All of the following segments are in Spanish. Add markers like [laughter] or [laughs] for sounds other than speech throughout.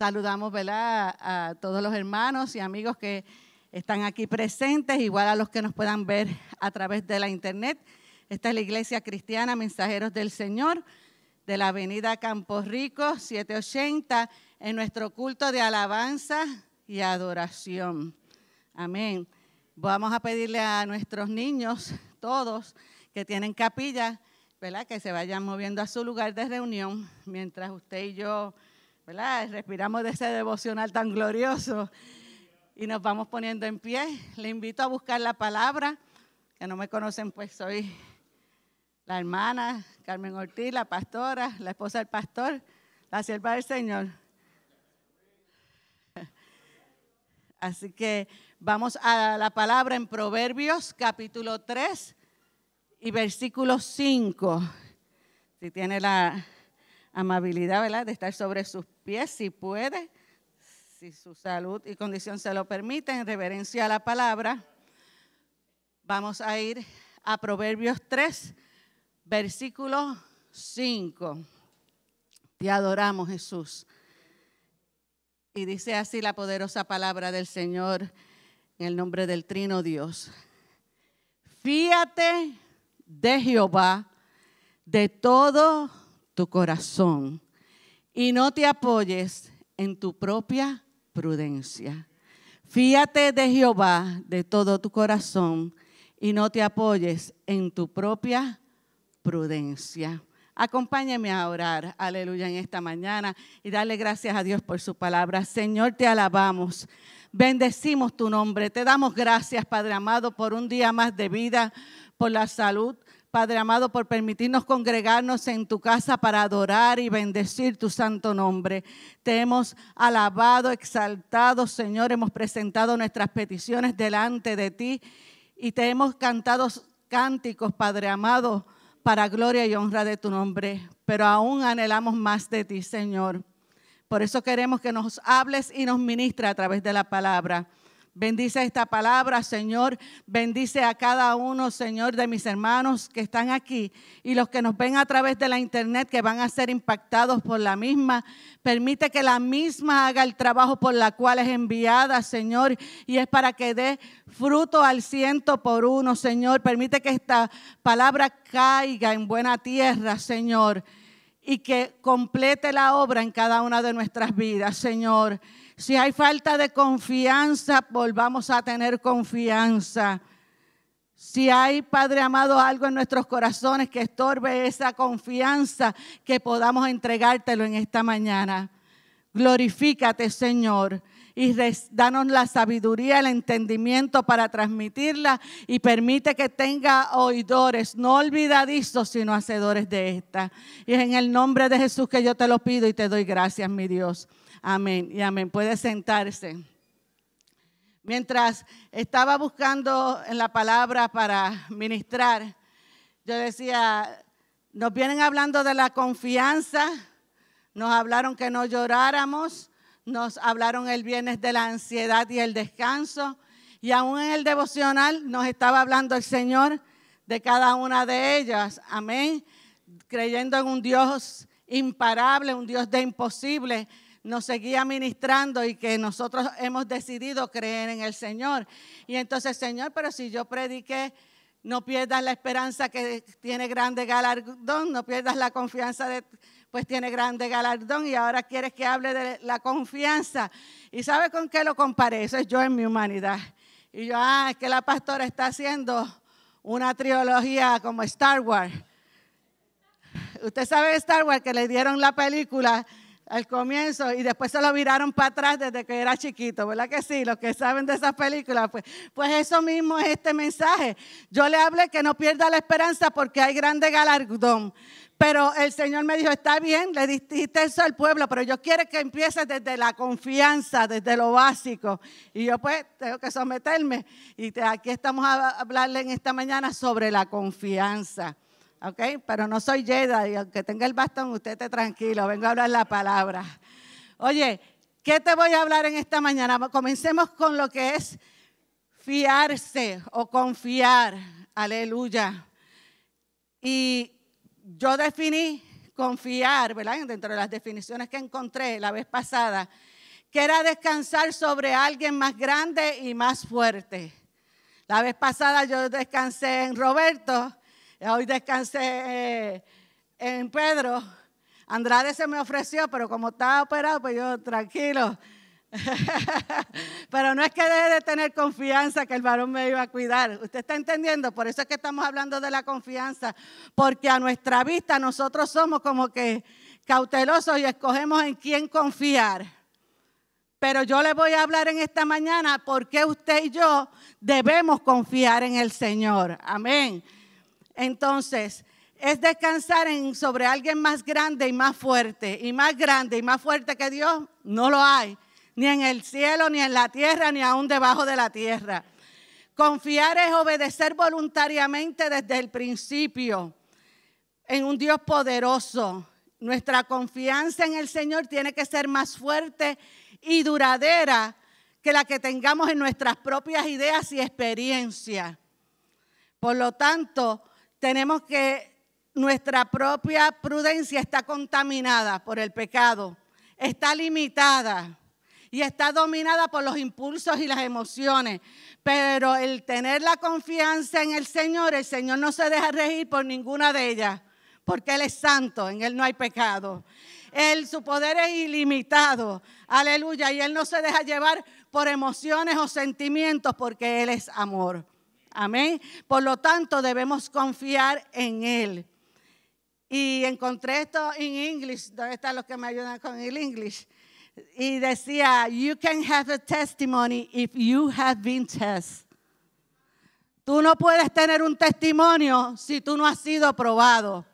Saludamos ¿verdad? a todos los hermanos y amigos que están aquí presentes, igual a los que nos puedan ver a través de la internet. Esta es la Iglesia Cristiana Mensajeros del Señor de la Avenida Campos Rico 780 en nuestro culto de alabanza y adoración. Amén. Vamos a pedirle a nuestros niños, todos que tienen capilla, ¿verdad? que se vayan moviendo a su lugar de reunión mientras usted y yo Respiramos de ese devocional tan glorioso y nos vamos poniendo en pie. Le invito a buscar la palabra. Que no me conocen, pues soy la hermana Carmen Ortiz, la pastora, la esposa del pastor, la sierva del Señor. Así que vamos a la palabra en Proverbios capítulo 3 y versículo 5. Si tiene la, amabilidad, ¿verdad? De estar sobre sus pies si puede, si su salud y condición se lo permiten, en reverencia a la palabra. Vamos a ir a Proverbios 3, versículo 5. Te adoramos, Jesús. Y dice así la poderosa palabra del Señor en el nombre del Trino Dios. Fíate de Jehová de todo tu corazón y no te apoyes en tu propia prudencia. Fíate de Jehová de todo tu corazón y no te apoyes en tu propia prudencia. Acompáñeme a orar, aleluya, en esta mañana y darle gracias a Dios por su palabra. Señor, te alabamos. Bendecimos tu nombre. Te damos gracias, Padre amado, por un día más de vida, por la salud, Padre amado, por permitirnos congregarnos en tu casa para adorar y bendecir tu santo nombre. Te hemos alabado, exaltado, Señor, hemos presentado nuestras peticiones delante de ti y te hemos cantado cánticos, Padre amado, para gloria y honra de tu nombre. Pero aún anhelamos más de ti, Señor. Por eso queremos que nos hables y nos ministres a través de la palabra. Bendice esta palabra, Señor. Bendice a cada uno, Señor, de mis hermanos que están aquí y los que nos ven a través de la internet que van a ser impactados por la misma. Permite que la misma haga el trabajo por la cual es enviada, Señor, y es para que dé fruto al ciento por uno, Señor. Permite que esta palabra caiga en buena tierra, Señor, y que complete la obra en cada una de nuestras vidas, Señor. Si hay falta de confianza, volvamos a tener confianza. Si hay, Padre amado, algo en nuestros corazones que estorbe esa confianza, que podamos entregártelo en esta mañana. Glorifícate, Señor, y danos la sabiduría, el entendimiento para transmitirla y permite que tenga oidores, no olvidadizos, sino hacedores de esta. Y es en el nombre de Jesús que yo te lo pido y te doy gracias, mi Dios. Amén y amén. Puede sentarse. Mientras estaba buscando en la palabra para ministrar, yo decía, nos vienen hablando de la confianza, nos hablaron que no lloráramos, nos hablaron el viernes de la ansiedad y el descanso, y aún en el devocional nos estaba hablando el Señor de cada una de ellas. Amén. Creyendo en un Dios imparable, un Dios de imposible, nos seguía ministrando y que nosotros hemos decidido creer en el Señor. Y entonces, Señor, pero si yo prediqué, no pierdas la esperanza que tiene grande galardón, no pierdas la confianza de pues tiene grande galardón y ahora quieres que hable de la confianza. ¿Y sabe con qué lo comparé? Eso es yo en mi humanidad. Y yo, ah, es que la pastora está haciendo una trilogía como Star Wars. Usted sabe Star Wars que le dieron la película al comienzo y después se lo viraron para atrás desde que era chiquito, ¿verdad que sí? Los que saben de esas películas, pues, pues eso mismo es este mensaje. Yo le hablé que no pierda la esperanza porque hay grande galardón. Pero el Señor me dijo, está bien, le diste eso al pueblo, pero yo quiero que empieces desde la confianza, desde lo básico. Y yo pues tengo que someterme. Y aquí estamos a hablarle en esta mañana sobre la confianza. ¿ok? Pero no soy Jedi, y aunque tenga el bastón, usted esté tranquilo, vengo a hablar la palabra. Oye, ¿qué te voy a hablar en esta mañana? Comencemos con lo que es fiarse o confiar, aleluya. Y yo definí confiar, ¿verdad? Dentro de las definiciones que encontré la vez pasada, que era descansar sobre alguien más grande y más fuerte. La vez pasada yo descansé en Roberto, Hoy descansé eh, en Pedro. Andrade se me ofreció, pero como estaba operado, pues yo tranquilo. [laughs] Pero no es que deje de tener confianza que el varón me iba a cuidar. ¿Usted está entendiendo? Por eso es que estamos hablando de la confianza. Porque a nuestra vista nosotros somos como que cautelosos y escogemos en quién confiar. Pero yo le voy a hablar en esta mañana por qué usted y yo debemos confiar en el Señor. Amén. Entonces, es descansar sobre alguien más grande y más fuerte. Y más grande y más fuerte que Dios, no lo hay. Ni en el cielo, ni en la tierra, ni aún debajo de la tierra. Confiar es obedecer voluntariamente desde el principio en un Dios poderoso. Nuestra confianza en el Señor tiene que ser más fuerte y duradera que la que tengamos en nuestras propias ideas y experiencias. Por lo tanto, tenemos que, nuestra propia prudencia está contaminada por el pecado, está limitada y está dominada por los impulsos y las emociones. Pero el tener la confianza en el Señor, el Señor no se deja regir por ninguna de ellas, porque Él es santo, en Él no hay pecado. Él, su poder es ilimitado, aleluya, y Él no se deja llevar por emociones o sentimientos, porque Él es amor. Amén. Por lo tanto, debemos confiar en Él. Y encontré esto en inglés. ¿Dónde están los que me ayudan con el inglés? Y decía, you can have a testimony if you have been tested. Tú no puedes tener un testimonio si tú no has sido probado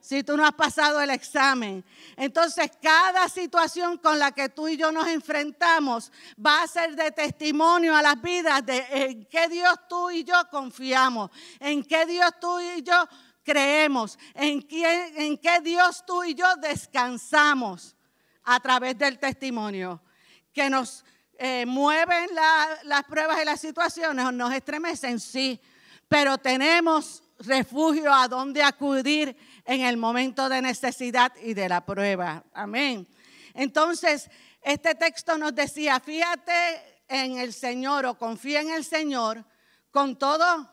si tú no has pasado el examen. Entonces, cada situación con la que tú y yo nos enfrentamos va a ser de testimonio a las vidas de en qué Dios tú y yo confiamos, en qué Dios tú y yo creemos, en, quién, en qué Dios tú y yo descansamos a través del testimonio que nos eh, mueven las pruebas y las situaciones, nos estremecen, sí, pero tenemos refugio a donde acudir en el momento de necesidad y de la prueba. Amén. Entonces, este texto nos decía, fíjate en el Señor o confía en el Señor con todo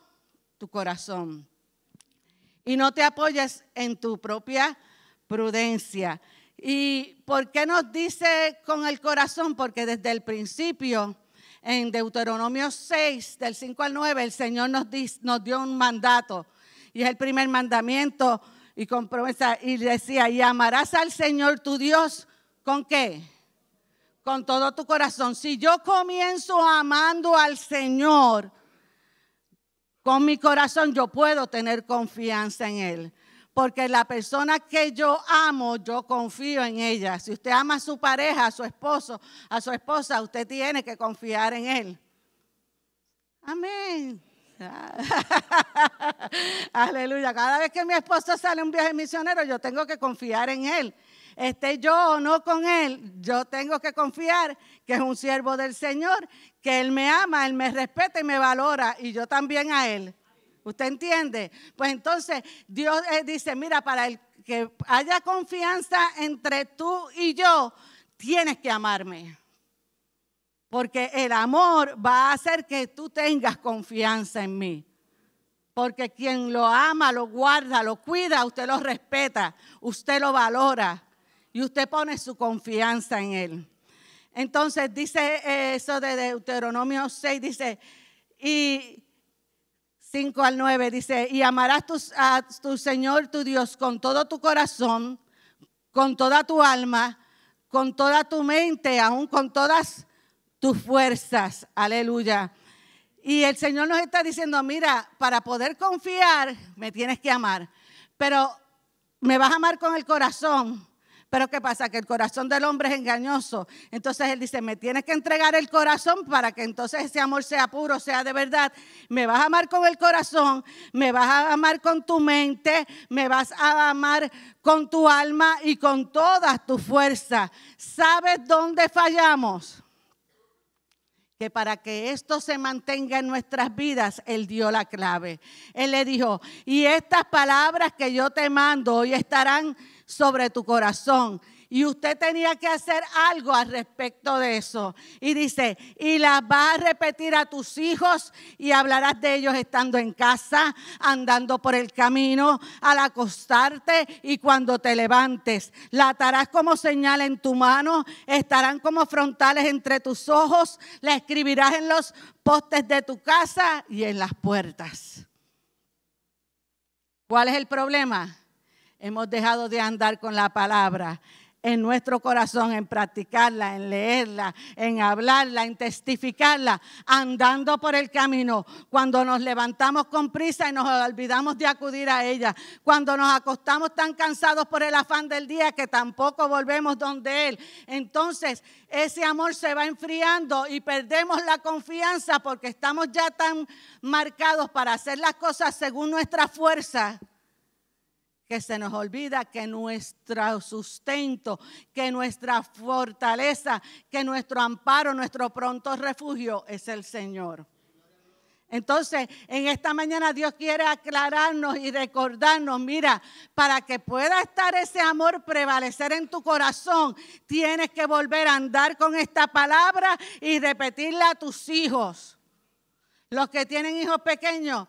tu corazón. Y no te apoyes en tu propia prudencia. ¿Y por qué nos dice con el corazón? Porque desde el principio, en Deuteronomio 6, del 5 al 9, el Señor nos, nos dio un mandato. Y es el primer mandamiento y con Y decía, y amarás al Señor tu Dios con qué? Con todo tu corazón. Si yo comienzo amando al Señor con mi corazón, yo puedo tener confianza en Él. Porque la persona que yo amo, yo confío en ella. Si usted ama a su pareja, a su esposo, a su esposa, usted tiene que confiar en él. Amén. [laughs] Aleluya. Cada vez que mi esposo sale un viaje misionero, yo tengo que confiar en él. Esté yo o no con él, yo tengo que confiar que es un siervo del Señor, que él me ama, él me respeta y me valora, y yo también a él. ¿Usted entiende? Pues entonces Dios eh, dice, mira, para el que haya confianza entre tú y yo, tienes que amarme. Porque el amor va a hacer que tú tengas confianza en mí. Porque quien lo ama, lo guarda, lo cuida, usted lo respeta, usted lo valora y usted pone su confianza en él. Entonces dice eh, eso de Deuteronomio 6, dice, y 5 al 9, dice, y amarás a tu Señor, tu Dios, con todo tu corazón, con toda tu alma, con toda tu mente, aún con todas tus fuerzas. Aleluya. Y el Señor nos está diciendo, mira, para poder confiar, me tienes que amar. Pero me vas a amar con el corazón. Pero ¿qué pasa? Que el corazón del hombre es engañoso. Entonces Él dice, me tienes que entregar el corazón para que entonces ese amor sea puro, sea de verdad. Me vas a amar con el corazón, me vas a amar con tu mente, me vas a amar con tu alma y con todas tus fuerzas. ¿Sabes dónde fallamos? que para que esto se mantenga en nuestras vidas, Él dio la clave. Él le dijo, y estas palabras que yo te mando hoy estarán sobre tu corazón y usted tenía que hacer algo al respecto de eso. Y dice, y la vas a repetir a tus hijos y hablarás de ellos estando en casa, andando por el camino, al acostarte y cuando te levantes. La atarás como señal en tu mano, estarán como frontales entre tus ojos, la escribirás en los postes de tu casa y en las puertas. ¿Cuál es el problema? Hemos dejado de andar con la palabra en nuestro corazón, en practicarla, en leerla, en hablarla, en testificarla, andando por el camino, cuando nos levantamos con prisa y nos olvidamos de acudir a ella, cuando nos acostamos tan cansados por el afán del día que tampoco volvemos donde Él. Entonces ese amor se va enfriando y perdemos la confianza porque estamos ya tan marcados para hacer las cosas según nuestra fuerza que se nos olvida que nuestro sustento, que nuestra fortaleza, que nuestro amparo, nuestro pronto refugio es el Señor. Entonces, en esta mañana Dios quiere aclararnos y recordarnos, mira, para que pueda estar ese amor prevalecer en tu corazón, tienes que volver a andar con esta palabra y repetirla a tus hijos. Los que tienen hijos pequeños,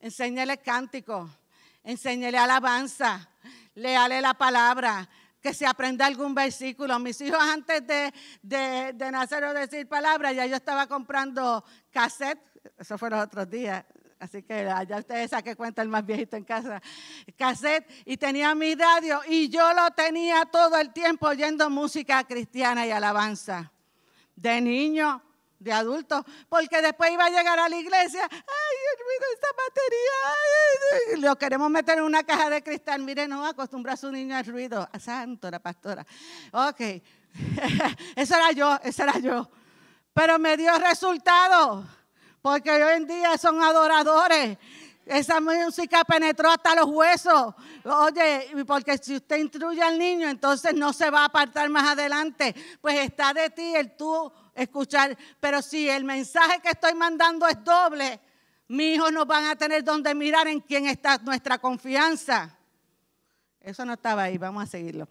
enseñales cánticos enséñele alabanza, léale la palabra, que se aprenda algún versículo. Mis hijos antes de, de, nacer o decir palabras, ya yo estaba comprando cassette, eso fue otros días, así que allá ustedes que cuenta el más viejito en casa, cassette, y tenía mi radio y yo lo tenía todo el tiempo oyendo música cristiana y alabanza. De niño de adultos, porque después iba a llegar a la iglesia, ay, de esta batería, lo queremos meter en una caja de cristal, mire, no acostumbra a su niño al ruido, a ah, santo, la pastora. Ok, [laughs] eso era yo, eso era yo, pero me dio resultado, porque hoy en día son adoradores. Esa música penetró hasta los huesos. Oye, porque si usted instruye al niño, entonces no se va a apartar más adelante. Pues está de ti el tú escuchar. Pero si el mensaje que estoy mandando es doble, mis hijos no van a tener donde mirar en quién está nuestra confianza. Eso no estaba ahí, vamos a seguirlo.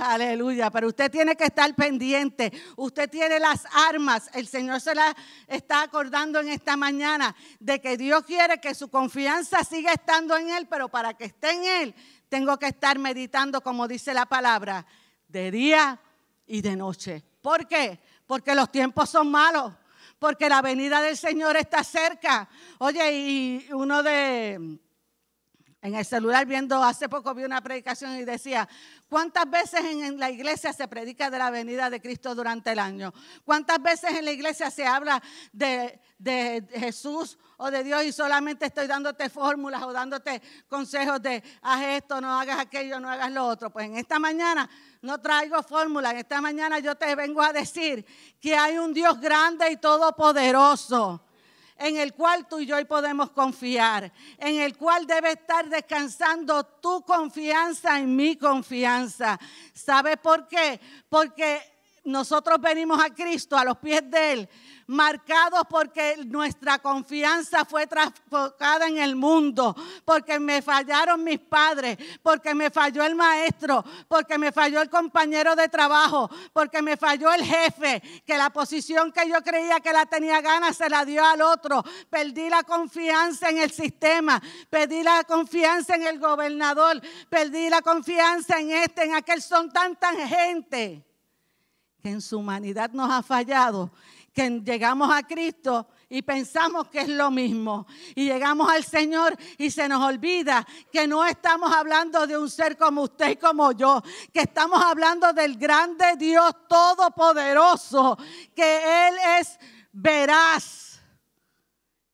Aleluya, pero usted tiene que estar pendiente. Usted tiene las armas. El Señor se las está acordando en esta mañana de que Dios quiere que su confianza siga estando en Él, pero para que esté en Él tengo que estar meditando, como dice la palabra, de día y de noche. ¿Por qué? porque los tiempos son malos, porque la venida del Señor está cerca. Oye, y uno de en el celular viendo, hace poco vi una predicación y decía, ¿cuántas veces en, la iglesia se predica de la venida de Cristo durante el año? ¿Cuántas veces en la iglesia se habla de, de Jesús o de Dios y solamente estoy dándote fórmulas o dándote consejos de haz esto, no hagas aquello, no hagas lo otro? Pues en esta mañana no traigo fórmulas, en esta mañana yo te vengo a decir que hay un Dios grande y todopoderoso en el cual tú y yo hoy podemos confiar, en el cual debe estar descansando tu confianza en mi confianza. ¿Sabes por qué? Porque nosotros venimos a Cristo, a los pies de Él, marcados porque nuestra confianza fue trasfocada en el mundo, porque me fallaron mis padres, porque me falló el maestro, porque me falló el compañero de trabajo, porque me falló el jefe, que la posición que yo creía que la tenía ganas se la dio al otro. Perdí la confianza en el sistema, perdí la confianza en el gobernador, perdí la confianza en este, en aquel. Son tanta gente que en su humanidad nos ha fallado llegamos a Cristo y pensamos que es lo mismo. Y llegamos al Señor y se nos olvida que no estamos hablando de un ser como usted y como yo, que estamos hablando del grande Dios todopoderoso, que Él es veraz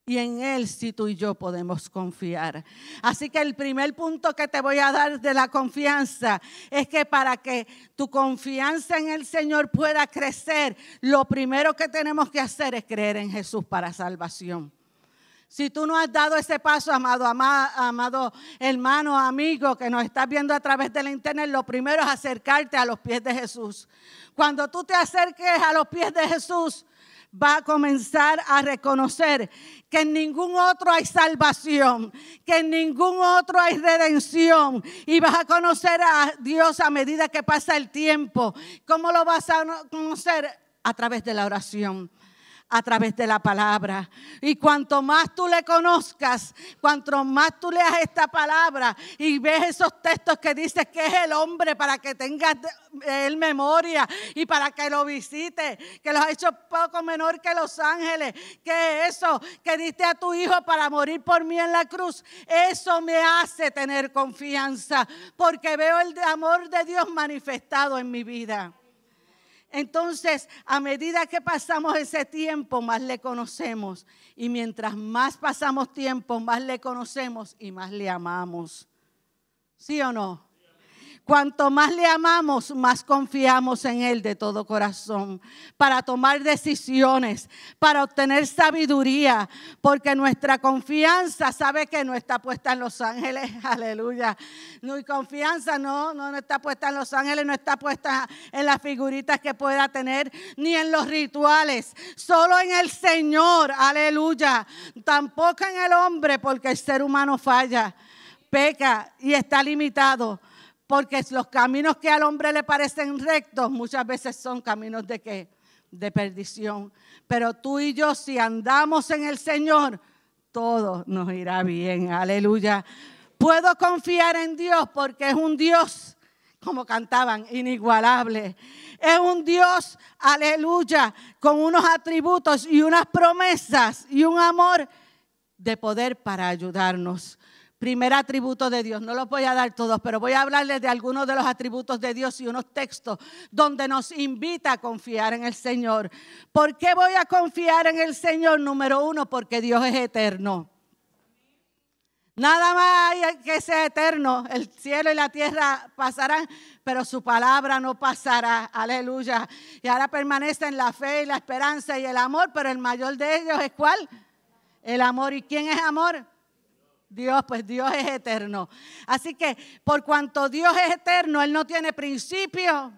y en Él si tú y yo podemos confiar. Así que el primer punto que te voy a dar de la confianza es que para que tu confianza en el Señor pueda crecer, lo primero que tenemos que hacer es creer en Jesús para salvación. Si tú no has dado ese paso, amado, amado hermano, amigo que nos estás viendo a través de la internet, lo primero es acercarte a los pies de Jesús. Cuando tú te acerques a los pies de Jesús, va a comenzar a reconocer que en ningún otro hay salvación, que en ningún otro hay redención. Y vas a conocer a Dios a medida que pasa el tiempo. ¿Cómo lo vas a conocer? A través de la oración a través de la palabra. Y cuanto más tú le conozcas, cuanto más tú leas esta palabra y ves esos textos que dices que es el hombre para que tengas él memoria y para que lo visite, que lo ha hecho poco menor que los ángeles, que eso que diste a tu hijo para morir por mí en la cruz, eso me hace tener confianza porque veo el amor de Dios manifestado en mi vida. Entonces, a medida que pasamos ese tiempo, más le conocemos. Y mientras más pasamos tiempo, más le conocemos y más le amamos. ¿Sí o no? Cuanto más le amamos, más confiamos en Él de todo corazón, para tomar decisiones, para obtener sabiduría, porque nuestra confianza sabe que no está puesta en los ángeles, [laughs] aleluya. Nuestra confianza no, no, no está puesta en los ángeles, no está puesta en las figuritas que pueda tener, ni en los rituales, solo en el Señor, aleluya. Tampoco en el hombre, porque el ser humano falla, peca y está limitado porque los caminos que al hombre le parecen rectos muchas veces son caminos de qué? De perdición. Pero tú y yo, si andamos en el Señor, todo nos irá bien. Aleluya. Puedo confiar en Dios porque es un Dios, como cantaban, inigualable. Es un Dios, aleluya, con unos atributos y unas promesas y un amor de poder para ayudarnos primer atributo de Dios. No los voy a dar todos, pero voy a hablarles de algunos de los atributos de Dios y unos textos donde nos invita a confiar en el Señor. ¿Por qué voy a confiar en el Señor? Número uno, porque Dios es eterno. Nada más hay que sea eterno, el cielo y la tierra pasarán, pero su palabra no pasará. Aleluya. Y ahora permanecen la fe y la esperanza y el amor, pero el mayor de ellos es cuál? El amor. ¿Y quién es amor? Dios, pues Dios es eterno. Así que por cuanto Dios es eterno, Él no tiene principio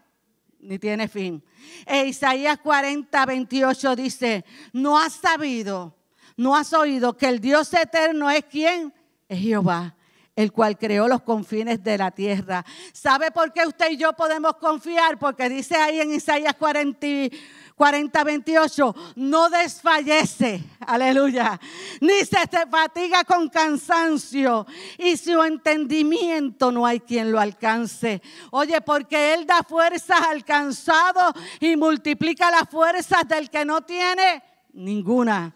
ni tiene fin. E Isaías 40, 28 dice, no has sabido, no has oído que el Dios eterno es quien? Es Jehová el cual creó los confines de la tierra. ¿Sabe por qué usted y yo podemos confiar? Porque dice ahí en Isaías 40, 28, no desfallece, aleluya, ni se fatiga con cansancio y su entendimiento no hay quien lo alcance. Oye, porque Él da fuerzas al cansado y multiplica las fuerzas del que no tiene ninguna.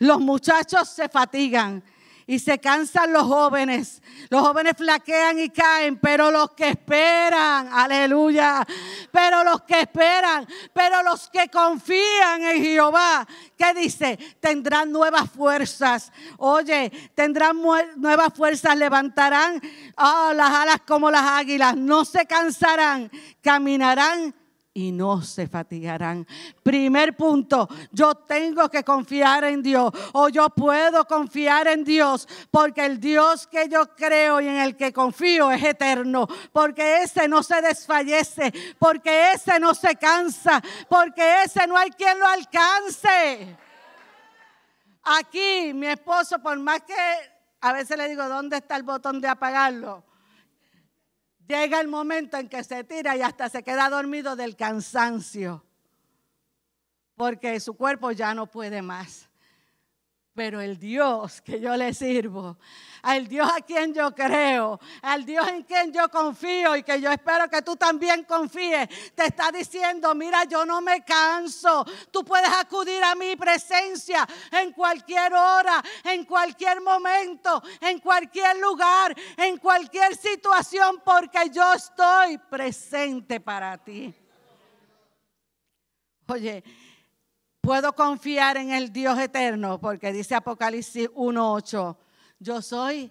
Los muchachos se fatigan y se cansan los jóvenes. Los jóvenes flaquean y caen, pero los que esperan, aleluya, pero los que esperan, pero los que confían en Jehová, ¿qué dice? Tendrán nuevas fuerzas. Oye, tendrán nuevas fuerzas, levantarán ah, las alas como las águilas, no se cansarán, caminarán y no se fatigarán. Primer punto, yo tengo que confiar en Dios o yo puedo confiar en Dios porque el Dios que yo creo y en el que confío es eterno, porque ese no se desfallece, porque ese no se cansa, porque ese no hay quien lo alcance. Aquí mi esposo, por más que a veces le digo, ¿dónde está el botón de apagarlo? Llega el momento en que se tira y hasta se queda dormido del cansancio, porque su cuerpo ya no puede más. Pero el Dios que yo le sirvo al Dios a quien yo creo, al Dios en quien yo confío y que yo espero que tú también confíes, te está diciendo, mira, yo no me canso, tú puedes acudir a mi presencia en cualquier hora, en cualquier momento, en cualquier lugar, en cualquier situación, porque yo estoy presente para ti. Oye, puedo confiar en el Dios eterno, porque dice Apocalipsis 1.8, yo soy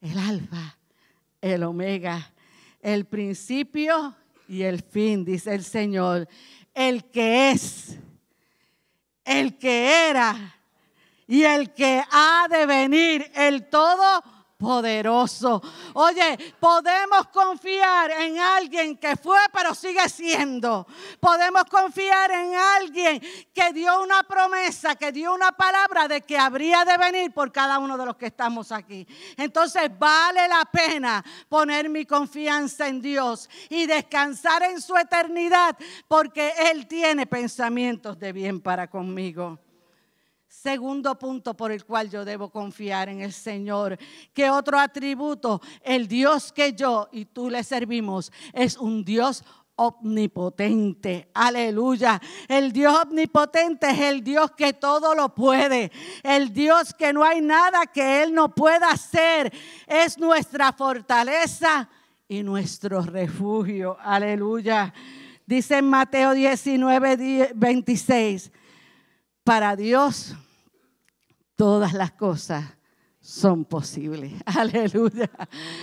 el alfa, el omega, el principio y el fin, dice el Señor. El que es, el que era y el que ha de venir, el todo poderoso. Oye, podemos confiar en alguien que fue pero sigue siendo. Podemos confiar en alguien que dio una promesa, que dio una palabra de que habría de venir por cada uno de los que estamos aquí. Entonces vale la pena poner mi confianza en Dios y descansar en su eternidad porque Él tiene pensamientos de bien para conmigo. Segundo punto por el cual yo debo confiar en el Señor. ¿Qué otro atributo? El Dios que yo y tú le servimos es un Dios omnipotente. Aleluya. El Dios omnipotente es el Dios que todo lo puede. El Dios que no hay nada que Él no pueda hacer. Es nuestra fortaleza y nuestro refugio. Aleluya. Dice en Mateo 19, 26, para Dios todas las cosas son posibles. [laughs] Aleluya.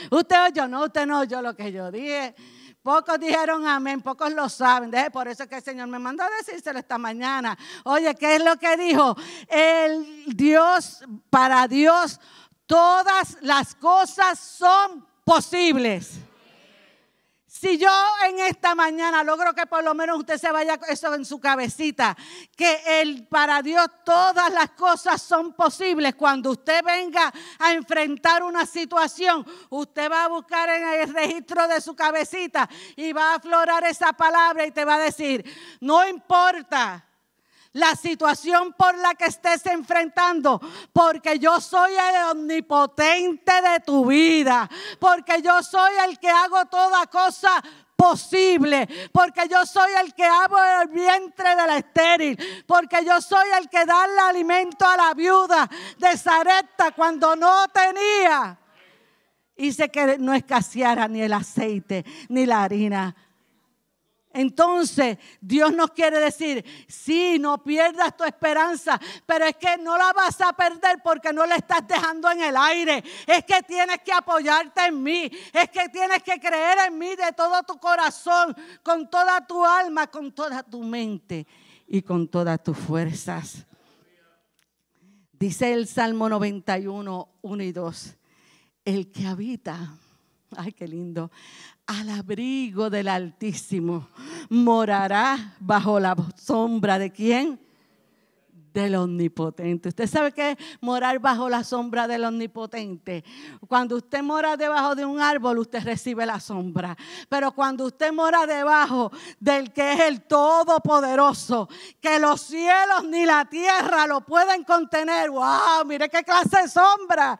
Usted oyó, no, usted no yo lo que yo dije. Pocos dijeron amén, pocos lo saben. Deje, por eso que el Señor me mandó a decírselo esta mañana. Oye, ¿qué es lo que dijo? El Dios, para Dios, todas las cosas son posibles. Si yo en esta mañana logro que por lo menos usted se vaya eso en su cabecita, que el, para Dios todas las cosas son posibles. Cuando usted venga a enfrentar una situación, usted va a buscar en el registro de su cabecita y va a aflorar esa palabra y te va a decir, no importa la situación por la que estés enfrentando, porque yo soy el omnipotente de tu vida, porque yo soy el que hago toda cosa posible, porque yo soy el que hago el vientre de la estéril, porque yo soy el que da el alimento a la viuda de Zarepta cuando no tenía. Hice que no escaseara ni el aceite ni la harina entonces, Dios nos quiere decir, sí, no pierdas tu esperanza, pero es que no la vas a perder porque no la estás dejando en el aire. Es que tienes que apoyarte en mí, es que tienes que creer en mí de todo tu corazón, con toda tu alma, con toda tu mente y con todas tus fuerzas. Dice el Salmo 91, 1 y 2, el que habita, ay, qué lindo, al abrigo del Altísimo. Morará bajo la sombra de quién? Del Omnipotente. ¿Usted sabe qué es morar bajo la sombra del Omnipotente? Cuando usted mora debajo de un árbol, usted recibe la sombra. Pero cuando usted mora debajo del que es el Todopoderoso, que los cielos ni la tierra lo pueden contener, ¡wow! Mire qué clase de sombra.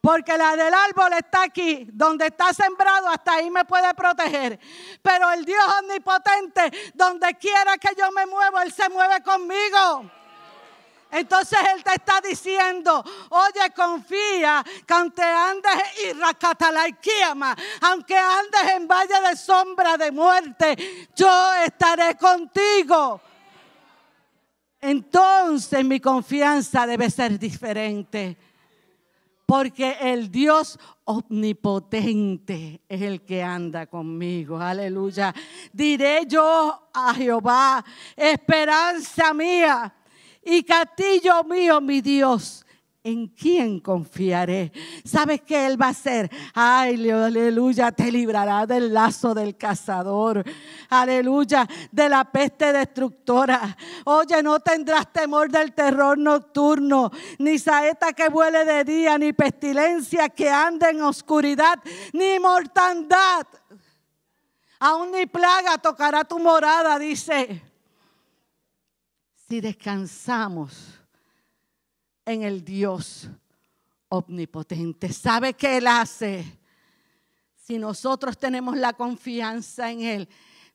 Porque la del árbol está aquí, donde está sembrado, hasta ahí me puede proteger. Pero el Dios omnipotente, donde quiera que yo me mueva, Él se mueve conmigo. Entonces Él te está diciendo, oye, confía, que aunque andes en aunque andes en valle de sombra de muerte, yo estaré contigo. Entonces mi confianza debe ser diferente porque el Dios omnipotente es el que anda conmigo. Aleluya. Diré yo a Jehová, esperanza mía y castillo mío, mi Dios. ¿en quién confiaré? ¿Sabes qué Él va a hacer? Ay, aleluya, te librará del lazo del cazador. Aleluya, de la peste destructora. Oye, no tendrás temor del terror nocturno, ni saeta que vuele de día, ni pestilencia que ande en oscuridad, ni mortandad. Aún ni plaga tocará tu morada, dice. Si descansamos en el Dios omnipotente. Sabe que Él hace. Si nosotros tenemos la confianza en Él,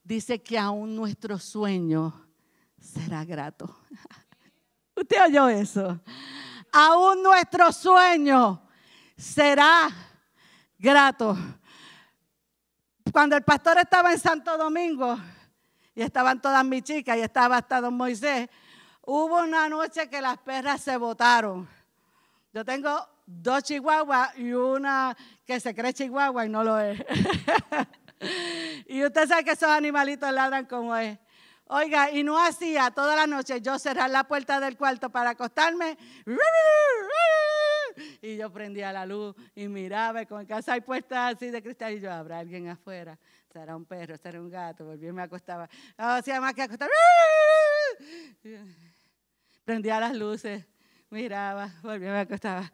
dice que aún nuestro sueño será grato. [laughs] ¿Usted oyó eso? Aún nuestro sueño será grato. Cuando el pastor estaba en Santo Domingo, y estaban todas mis chicas, y estaba hasta don Moisés, Hubo una noche que las perras se botaron. Yo tengo dos chihuahuas y una que se cree chihuahua y no lo es. [laughs] y usted sabe que esos animalitos ladran como es. Oiga, y no hacía toda la noche yo cerrar la puerta del cuarto para acostarme. Y yo prendía la luz y miraba, con el casa hay puertas así de cristal y yo, ¿habrá alguien afuera? ¿Será un perro? ¿Será un gato? Volví y me acostaba. No hacía más que acostar prendía las luces, miraba, volvía, me acostaba.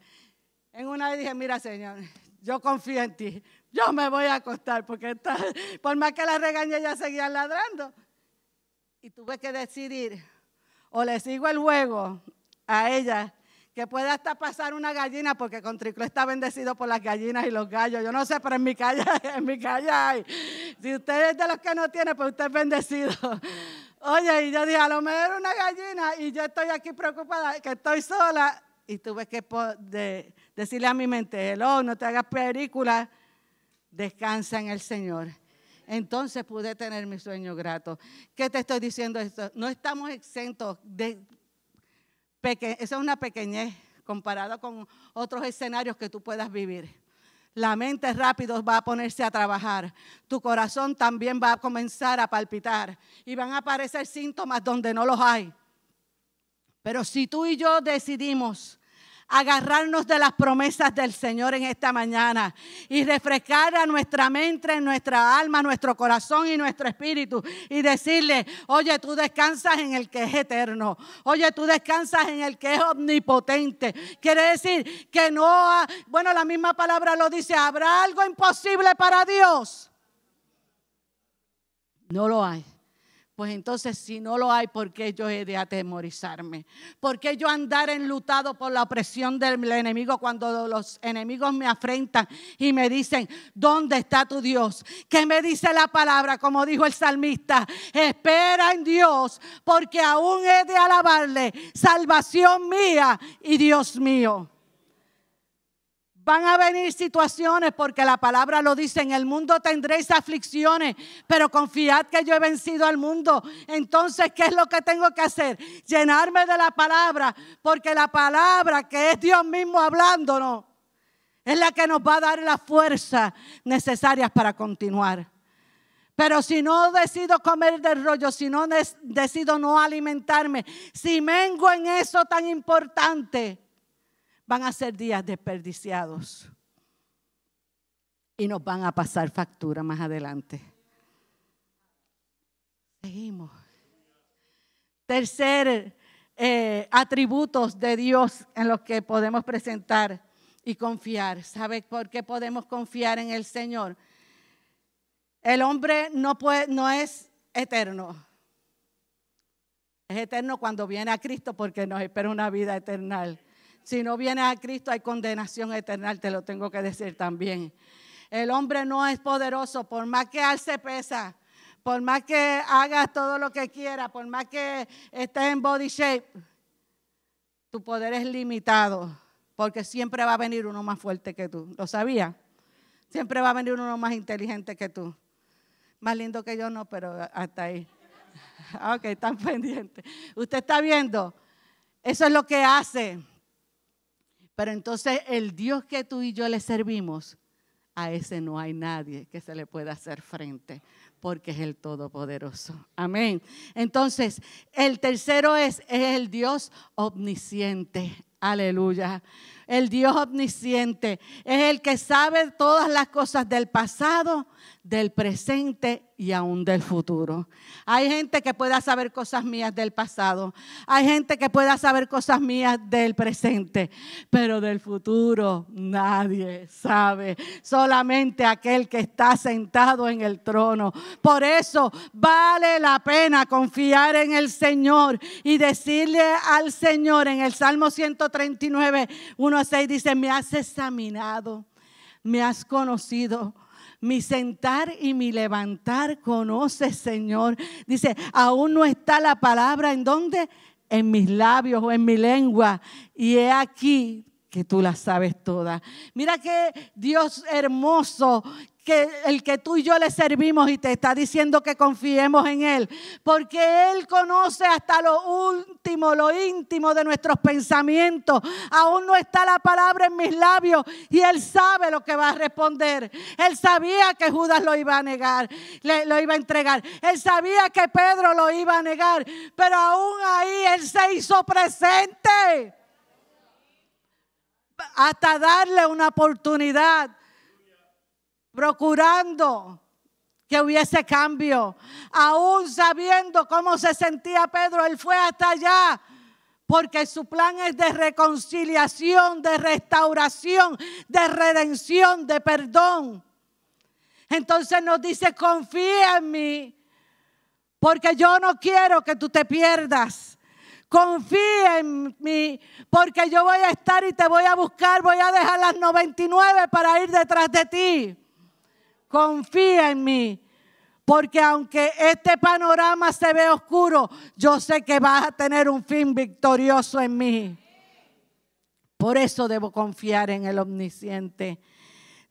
En una vez dije, mira Señor, yo confío en ti, yo me voy a acostar, porque [laughs] por más que la regañé, ella seguía ladrando. Y tuve que decidir, o le sigo el juego a ella, que pueda hasta pasar una gallina, porque Contriclo está bendecido por las gallinas y los gallos. Yo no sé, pero en mi calle, [laughs] en mi calle hay. Si usted es de los que no tiene, pues usted es bendecido. Oye, y yo dije, a lo mejor una gallina y yo estoy aquí preocupada, que estoy sola. Y tuve que decirle a mi mente, hello, no te hagas película, descansa en el Señor. Entonces pude tener mi sueño grato. ¿Qué te estoy diciendo esto? No estamos exentos de... Peque, esa es una pequeñez comparada con otros escenarios que tú puedas vivir. La mente rápido va a ponerse a trabajar. Tu corazón también va a comenzar a palpitar. Y van a aparecer síntomas donde no los hay. Pero si tú y yo decidimos agarrarnos de las promesas del Señor en esta mañana y refrescar a nuestra mente, nuestra alma, nuestro corazón y nuestro espíritu y decirle, oye, tú descansas en el que es eterno, oye, tú descansas en el que es omnipotente. Quiere decir que no, bueno, la misma palabra lo dice, ¿habrá algo imposible para Dios? No lo hay. Pues entonces si no lo hay, ¿por qué yo he de atemorizarme? ¿Por qué yo andar enlutado por la opresión del enemigo cuando los enemigos me afrentan y me dicen, ¿dónde está tu Dios? ¿Qué me dice la palabra? Como dijo el salmista, espera en Dios porque aún he de alabarle, salvación mía y Dios mío. Van a venir situaciones porque la palabra lo dice, en el mundo tendréis aflicciones, pero confiad que yo he vencido al mundo. Entonces, ¿qué es lo que tengo que hacer? Llenarme de la palabra, porque la palabra que es Dios mismo hablándonos es la que nos va a dar las fuerzas necesarias para continuar. Pero si no decido comer del rollo, si no decido no alimentarme, si mengo en eso tan importante, van a ser días desperdiciados y nos van a pasar factura más adelante. Seguimos. Tercer eh, atributos de Dios en los que podemos presentar y confiar. ¿Sabe por qué podemos confiar en el Señor? El hombre no, no es eterno. Es eterno cuando viene a Cristo porque nos espera una vida eterna. Si no vienes a Cristo hay condenación eterna, te lo tengo que decir también. El hombre no es poderoso, por más que alce pesa, por más que hagas todo lo que quieras, por más que estés en body shape, tu poder es limitado, porque siempre va a venir uno más fuerte que tú. ¿Lo sabía? Siempre va a venir uno más inteligente que tú. Más lindo que yo no, pero hasta ahí. [laughs] Ok, están [laughs] pendientes. Usted está viendo, eso es lo que hace pero entonces el Dios que tú y yo le servimos, a ese no hay nadie que se le pueda hacer frente, porque es el Todopoderoso. Amén. Entonces, el tercero es, el Dios omnisciente. Aleluya. El Dios omnisciente es el que sabe todas las cosas del pasado, del presente y aún del futuro. Hay gente que pueda saber cosas mías del pasado. Hay gente que pueda saber cosas mías del presente. Pero del futuro nadie sabe. Solamente aquel que está sentado en el trono. Por eso vale la pena confiar en el Señor y decirle al Señor en el Salmo 139, 1 a 6 dice, me has examinado, me has conocido mi sentar y mi levantar conoce, Señor. Dice, aún no está la palabra en donde? En mis labios o en mi lengua. Y he aquí, que tú la sabes todas. Mira que Dios hermoso, que el que tú y yo le servimos y te está diciendo que confiemos en Él, porque Él conoce hasta lo último, lo íntimo de nuestros pensamientos. Aún no está la palabra en mis labios y Él sabe lo que va a responder. Él sabía que Judas lo iba a negar, lo iba a entregar. Él sabía que Pedro lo iba a negar, pero aún ahí Él se hizo presente hasta darle una oportunidad, procurando que hubiese cambio. Aún sabiendo cómo se sentía Pedro, él fue hasta allá. Porque su plan es de reconciliación, de restauración, de redención, de perdón. Entonces nos dice, confía en mí, porque yo no quiero que tú te pierdas confía en mí, porque yo voy a estar y te voy a buscar, voy a dejar las 99 para ir detrás de ti. Confía en mí, porque aunque este panorama se ve oscuro, yo sé que vas a tener un fin victorioso en mí. Por eso debo confiar en el omnisciente.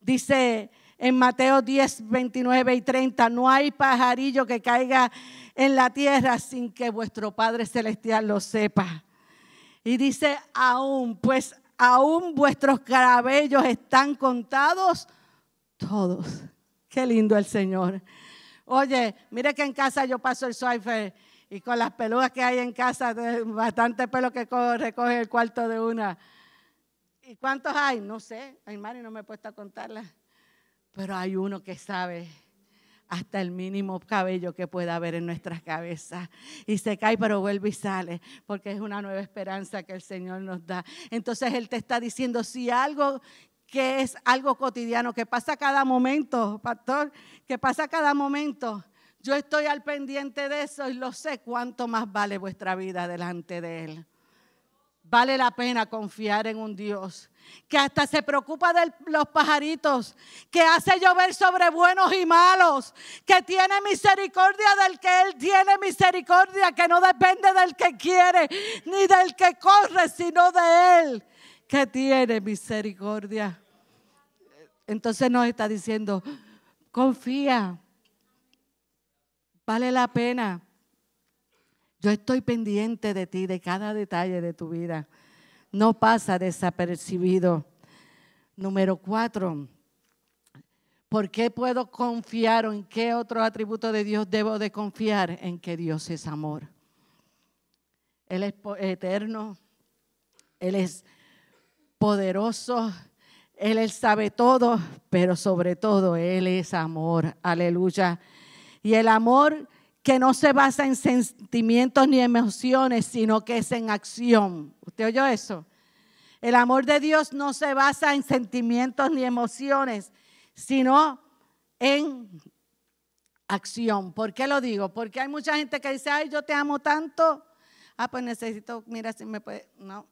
Dice en Mateo 10, 29 y 30, no hay pajarillo que caiga en la tierra sin que vuestro Padre Celestial lo sepa. Y dice, aún, pues aún vuestros cabellos están contados todos. Qué lindo el Señor. Oye, mire que en casa yo paso el swiper eh, y con las peludas que hay en casa, bastante pelo que recoge el cuarto de una. ¿Y cuántos hay? No sé, ay y no me he puesto a contarlas. Pero hay uno que sabe hasta el mínimo cabello que pueda haber en nuestras cabezas. Y se cae, pero vuelve y sale, porque es una nueva esperanza que el Señor nos da. Entonces Él te está diciendo, si algo que es algo cotidiano, que pasa cada momento, pastor, que pasa cada momento, yo estoy al pendiente de eso y lo sé cuánto más vale vuestra vida delante de Él. Vale la pena confiar en un Dios que hasta se preocupa de los pajaritos, que hace llover sobre buenos y malos, que tiene misericordia del que Él tiene misericordia, que no depende del que quiere ni del que corre, sino de Él, que tiene misericordia. Entonces nos está diciendo, confía, vale la pena. Yo estoy pendiente de ti, de cada detalle de tu vida no pasa desapercibido. Número cuatro, ¿por qué puedo confiar o en qué otro atributo de Dios debo de confiar? En que Dios es amor. Él es eterno, Él es poderoso, Él, sabe todo, pero sobre todo Él es amor. Aleluya. Y el amor que no se basa en sentimientos ni emociones, sino que es en acción. ¿Usted oyó eso? El amor de Dios no se basa en sentimientos ni emociones, sino en acción. ¿Por qué lo digo? Porque hay mucha gente que dice, ay, yo te amo tanto. Ah, pues necesito, mira si me puede, no.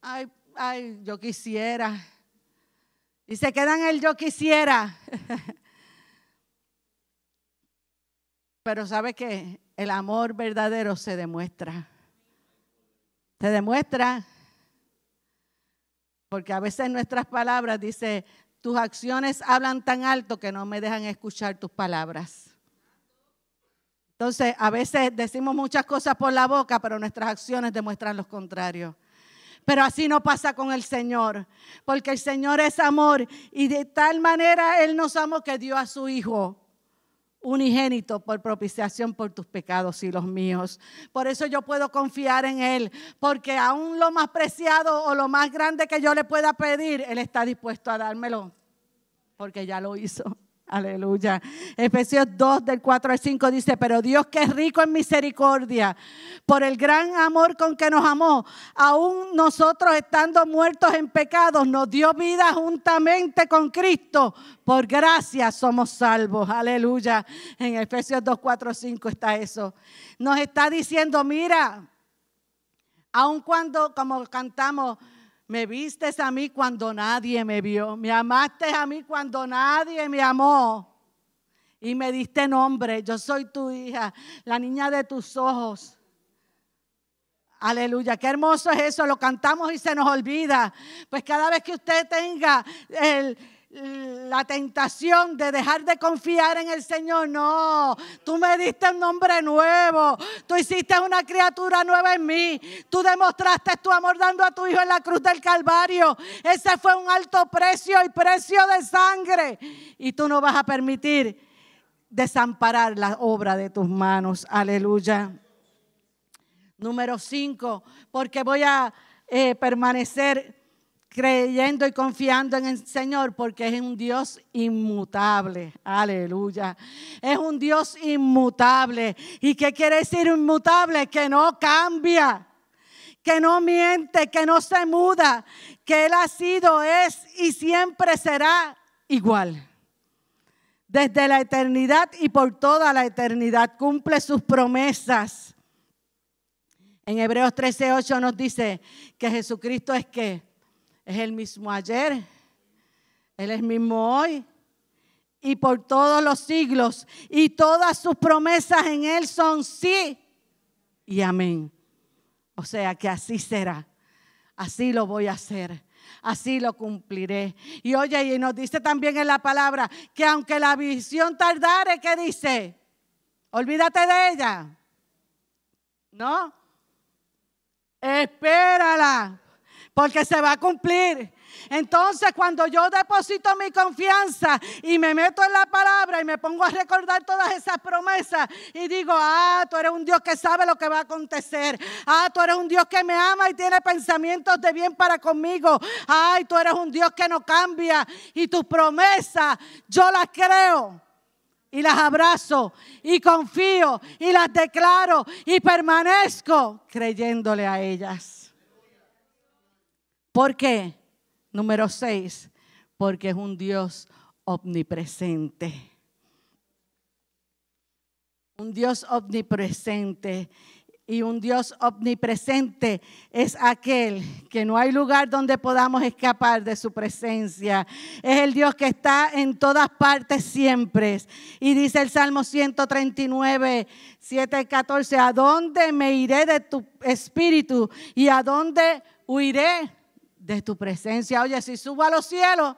ay, ay, yo quisiera. Y se quedan el yo quisiera. [laughs] Pero sabe que el amor verdadero se demuestra. Se demuestra. Porque a veces nuestras palabras dice, tus acciones hablan tan alto que no me dejan escuchar tus palabras. Entonces, a veces decimos muchas cosas por la boca, pero nuestras acciones demuestran lo contrario. Pero así no pasa con el Señor, porque el Señor es amor y de tal manera Él nos amó que dio a su Hijo unigénito por propiciación por tus pecados y los míos. Por eso yo puedo confiar en Él, porque aún lo más preciado o lo más grande que yo le pueda pedir, Él está dispuesto a dármelo, porque ya lo hizo. Aleluya. Efesios 2 del 4 al 5 dice, pero Dios que es rico en misericordia, por el gran amor con que nos amó, aún nosotros estando muertos en pecados, nos dio vida juntamente con Cristo. Por gracia somos salvos. Aleluya. En Efesios 2, 4, 5 está eso. Nos está diciendo, mira, aun cuando, como cantamos, me vistes a mí cuando nadie me vio. Me amaste a mí cuando nadie me amó. Y me diste nombre. Yo soy tu hija, la niña de tus ojos. Aleluya, qué hermoso es eso, lo cantamos y se nos olvida. Pues cada vez que usted tenga el, la tentación de dejar de confiar en el Señor. No, tú me diste un nombre nuevo. Tú hiciste una criatura nueva en mí. Tú demostraste tu amor dando a tu hijo en la cruz del Calvario. Ese fue un alto precio y precio de sangre. Y tú no vas a permitir desamparar la obra de tus manos. Aleluya. Número 5, porque voy a eh, permanecer creyendo y confiando en el Señor porque es un Dios inmutable. Aleluya. Es un Dios inmutable. ¿Y qué quiere decir inmutable? Que no cambia, que no miente, que no se muda, que Él ha sido, es y siempre será igual. Desde la eternidad y por toda la eternidad cumple sus promesas. En Hebreos 13:8 nos dice que Jesucristo es que es el mismo ayer, Él es mismo hoy y por todos los siglos. Y todas sus promesas en Él son sí y amén. O sea que así será, así lo voy a hacer. Así lo cumpliré. Y oye, y nos dice también en la palabra que aunque la visión tardare, ¿qué dice? Olvídate de ella. ¿No? Espérala porque se va a cumplir. Entonces, cuando yo deposito mi confianza y me meto en la palabra y me pongo a recordar todas esas promesas y digo, ah, tú eres un Dios que sabe lo que va a acontecer. Ah, tú eres un Dios que me ama y tiene pensamientos de bien para conmigo. Ay, tú eres un Dios que no cambia y tus promesas yo las creo. Y las abrazo y confío y las declaro y permanezco creyéndole a ellas. ¿Por qué? Número 6, porque es un Dios omnipresente. Un Dios omnipresente. Y un Dios omnipresente es aquel que no hay lugar donde podamos escapar de su presencia. Es el Dios que está en todas partes siempre. Y dice el Salmo 139, 7 y 14, ¿a dónde me iré de tu espíritu? ¿Y a dónde huiré de tu presencia. Oye, si subo a los cielos,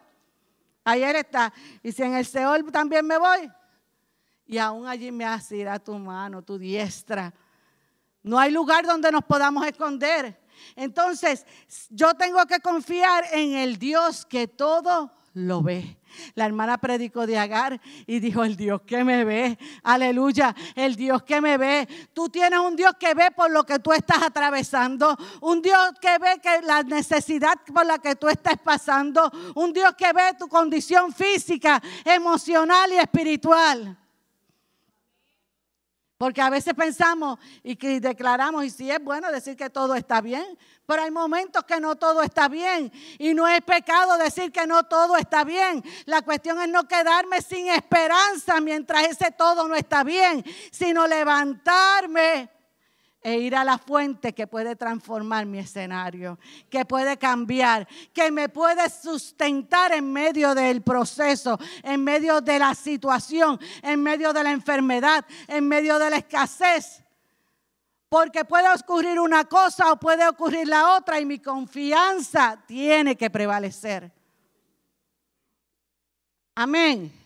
ayer está. Y si en el Seol también me voy, y aún allí me asirá tu mano, tu diestra. No hay lugar donde nos podamos esconder. Entonces, yo tengo que confiar en el Dios que todo lo ve. La hermana predicó de Agar y dijo, el Dios que me ve, aleluya, el Dios que me ve. Tú tienes un Dios que ve por lo que tú estás atravesando, un Dios que ve que la necesidad por la que tú estás pasando, un Dios que ve tu condición física, emocional y espiritual. Porque a veces pensamos y declaramos, y si sí, es bueno decir que todo está bien, pero hay momentos que no todo está bien. Y no es pecado decir que no todo está bien. La cuestión es no quedarme sin esperanza mientras ese todo no está bien, sino levantarme e ir a la fuente que puede transformar mi escenario, que puede cambiar, que me puede sustentar en medio del proceso, en medio de la situación, en medio de la enfermedad, en medio de la escasez. Porque puede ocurrir una cosa o puede ocurrir la otra y mi confianza tiene que prevalecer. Amén.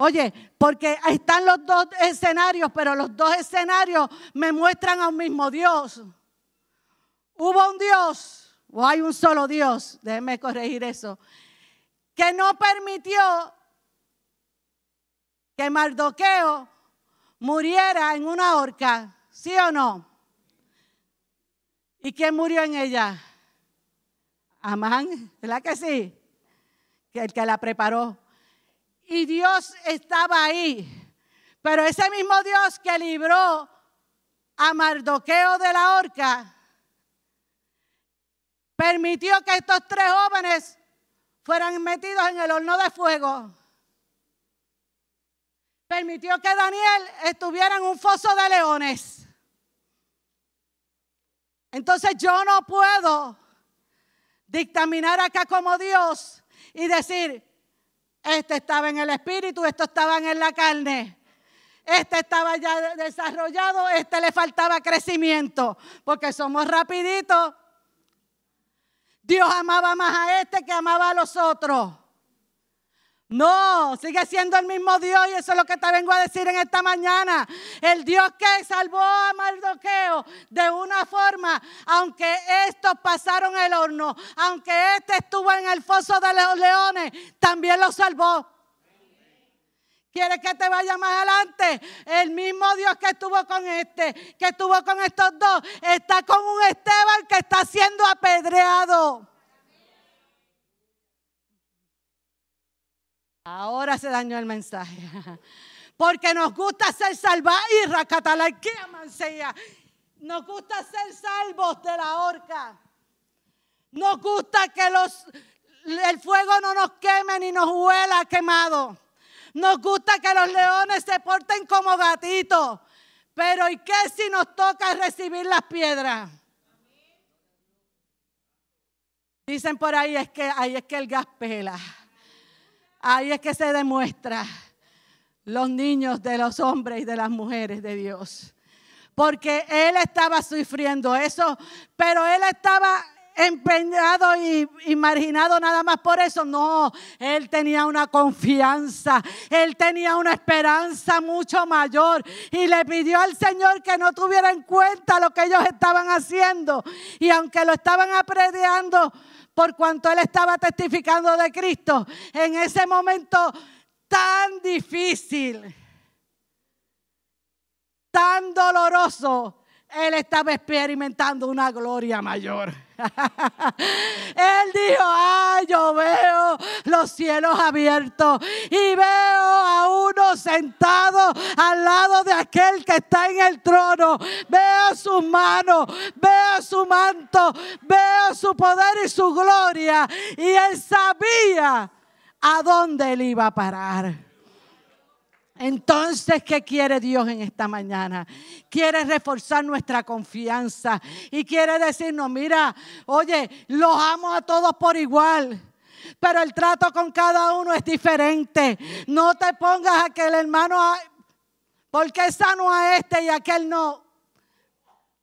Oye, porque están los dos escenarios, pero los dos escenarios me muestran a un mismo Dios. Hubo un Dios, o hay un solo Dios, déjenme corregir eso, que no permitió que Mardoqueo muriera en una horca, ¿sí o no? ¿Y quién murió en ella? Amán, ¿verdad que sí? el que la preparó y Dios estaba ahí. Pero ese mismo Dios que libró a Mardoqueo de la horca, permitió que estos tres jóvenes fueran metidos en el horno de fuego. Permitió que Daniel estuviera en un foso de leones. Entonces yo no puedo dictaminar acá como Dios y decir, este estaba en el espíritu, estos estaban en la carne. Este estaba ya desarrollado, este le faltaba crecimiento, porque somos rapiditos. Dios amaba más a este que amaba a los otros. No, sigue siendo el mismo Dios y eso es lo que te vengo a decir en esta mañana. El Dios que salvó a Mardoqueo de una forma, aunque estos pasaron el horno, aunque este estuvo en el foso de los leones, también lo salvó. ¿Quieres que te vaya más adelante? El mismo Dios que estuvo con este, que estuvo con estos dos, está con un Esteban que está siendo apedreado. Ahora se dañó el mensaje. [laughs] Porque nos gusta ser salvados y Nos gusta ser salvos de la horca. Nos gusta que los, el fuego no nos queme ni nos huela quemado. Nos gusta que los leones se porten como gatitos. Pero ¿y qué si nos toca recibir las piedras? Dicen por ahí es que ahí es que el gas pela. Ahí es que se demuestra los niños de los hombres y de las mujeres de Dios. Porque él estaba sufriendo eso, pero él estaba empeñado y, marginado nada más por eso. No, él tenía una confianza, él tenía una esperanza mucho mayor y le pidió al Señor que no tuviera en cuenta lo que ellos estaban haciendo. Y aunque lo estaban apreciando por cuanto él estaba testificando de Cristo en ese momento tan difícil, tan doloroso, él estaba experimentando una gloria mayor. Él dijo, ah, yo veo los cielos abiertos y veo a uno sentado al lado de aquel que está en el trono. Veo sus manos, veo su manto, veo su poder y su gloria. Y él sabía a dónde él iba a parar. Entonces, ¿qué quiere Dios en esta mañana? Quiere reforzar nuestra confianza y quiere decirnos, mira, oye, los amo a todos por igual. Pero el trato con cada uno es diferente. No te pongas a que el hermano, porque sano a este y aquel no.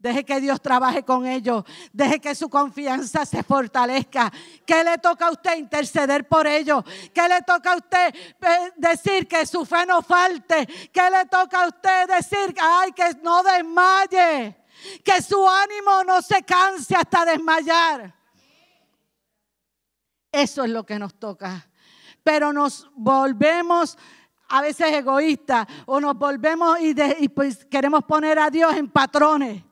Deje que Dios trabaje con ellos. Deje que su confianza se fortalezca. ¿Qué le toca a usted interceder por ellos? ¿Qué le toca a usted eh, decir que su fe no falte? ¿Qué le toca a usted decir, ay, que no desmaye? Que su ánimo no se canse hasta desmayar. Eso es lo que nos toca. Pero nos volvemos a veces egoístas o nos volvemos y, pues queremos poner a Dios en patrones.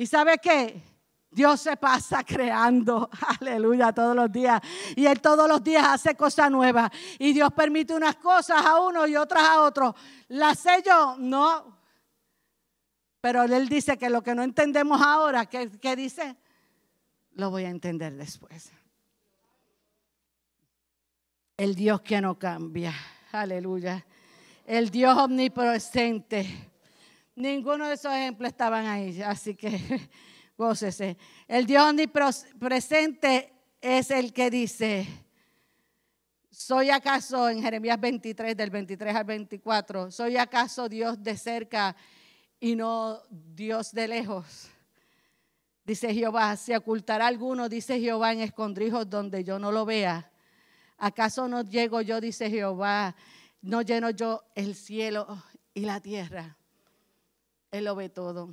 ¿Y sabe qué? Dios se pasa [laughs] creando, aleluya, todos los días. Y Él todos los días hace cosas nuevas. Y Dios permite unas cosas a uno y otras a otro. ¿Las sé yo? No. Pero Él dice que lo que no entendemos ahora, ¿qué, qué dice? Lo voy a entender después. El Dios que no cambia, aleluya. El Dios omnipresente Ninguno de esos ejemplos estaban ahí, así que [laughs] gócese. El Dios presente es el que dice, ¿Soy acaso, en Jeremías 23, del 23 al 24, soy acaso Dios de cerca y no Dios de lejos? Dice Jehová, Si ocultará alguno, dice Jehová, en escondrijos donde yo no lo vea? ¿Acaso no llego yo, dice Jehová, no lleno yo el cielo y la tierra? Él lo ve todo.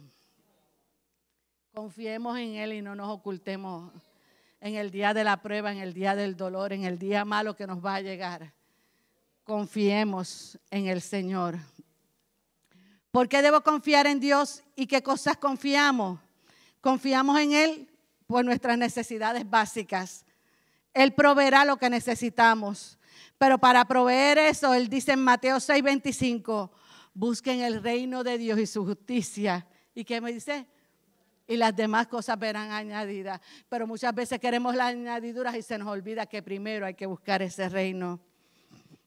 Confiemos en Él y no nos ocultemos en el día de la prueba, en el día del dolor, en el día malo que nos va a llegar. Confiemos en el Señor. ¿Por qué debo confiar en Dios y qué cosas confiamos? Confiamos en Él por nuestras necesidades básicas. Él proveerá lo que necesitamos. Pero para proveer eso, Él dice en Mateo 6:25, busquen el reino de Dios y su justicia. ¿Y qué me dice? Y las demás cosas verán añadidas. Pero muchas veces queremos las añadiduras y se nos olvida que primero hay que buscar ese reino.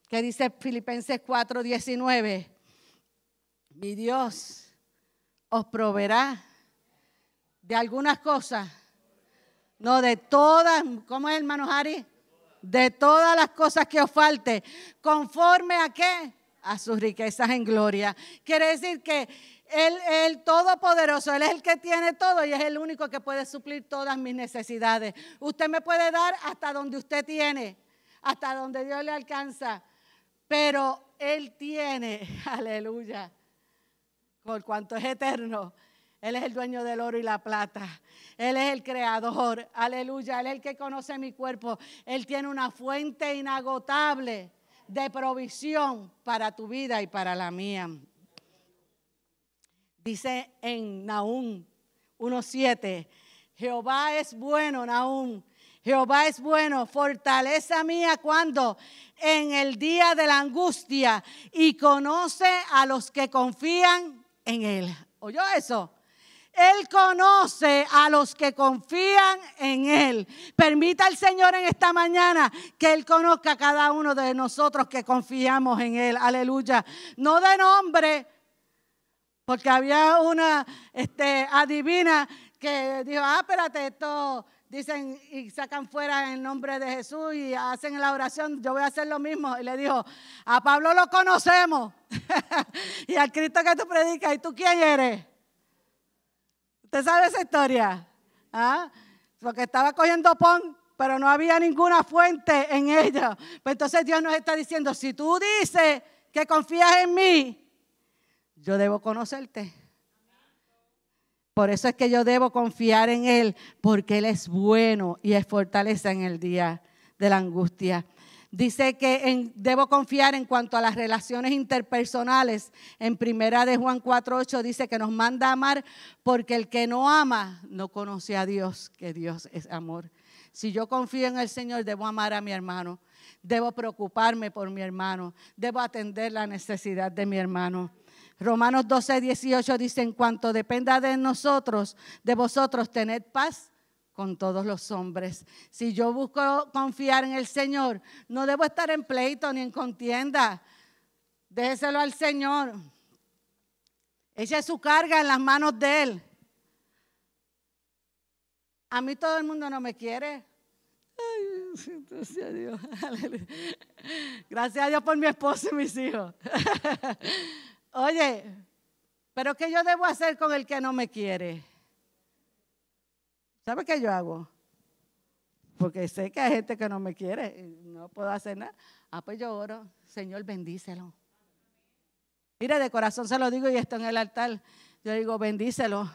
¿Qué dice Filipenses 4, 19? Mi Dios os proveerá de algunas cosas, no de todas, ¿cómo es hermano Harry? De todas las cosas que os falte, conforme a qué? a sus riquezas en gloria. Quiere decir que Él es el todopoderoso, Él es el que tiene todo y es el único que puede suplir todas mis necesidades. Usted me puede dar hasta donde usted tiene, hasta donde Dios le alcanza, pero Él tiene, [laughs] aleluya, por cuanto es eterno. Él es el dueño del oro y la plata. Él es el creador. Aleluya. Él es el que conoce mi cuerpo. Él tiene una fuente inagotable de provisión para tu vida y para la mía. Dice en Naúm 1.7, Jehová es bueno, Naúm. Jehová es bueno, fortaleza mía cuando en el día de la angustia y conoce a los que confían en él. ¿Oyó eso? Él conoce a los que confían en Él. Permita al Señor en esta mañana que Él conozca a cada uno de nosotros que confiamos en Él. Aleluya. No de nombre, porque había una este, adivina que dijo, ah, espérate, esto dicen y sacan fuera el nombre de Jesús y hacen la oración, yo voy a hacer lo mismo. Y le dijo, a Pablo lo conocemos [laughs] y al Cristo que tú predicas, ¿y tú quién eres? ¿Usted sabe esa historia? ¿Ah? Porque estaba cogiendo pon, pero no había ninguna fuente en ella. Pues entonces Dios nos está diciendo, si tú dices que confías en mí, yo debo conocerte. Por eso es que yo debo confiar en Él, porque Él es bueno y es fortaleza en el día de la angustia. Dice que en, debo confiar en cuanto a las relaciones interpersonales. En primera de Juan 4.8 dice que nos manda a amar porque el que no ama no conoce a Dios, que Dios es amor. Si yo confío en el Señor, debo amar a mi hermano, debo preocuparme por mi hermano, debo atender la necesidad de mi hermano. Romanos 12, 18 dice, en cuanto dependa de nosotros, de vosotros, tened paz con todos los hombres. Si yo busco confiar en el Señor, no debo estar en pleito ni en contienda. Déjeselo al Señor. es su carga en las manos de Él. A mí todo el mundo no me quiere. gracias a Dios. [laughs] Gracias a Dios por mi esposo y mis hijos. [laughs] Oye, pero ¿qué yo debo hacer con el que no me quiere? ¿Sabe qué yo hago? Porque sé que hay gente que no me quiere, y no puedo hacer nada. Ah, pues yo oro, Señor, bendícelo. Mira, de corazón se lo digo y esto en el altar. Yo digo, bendícelo.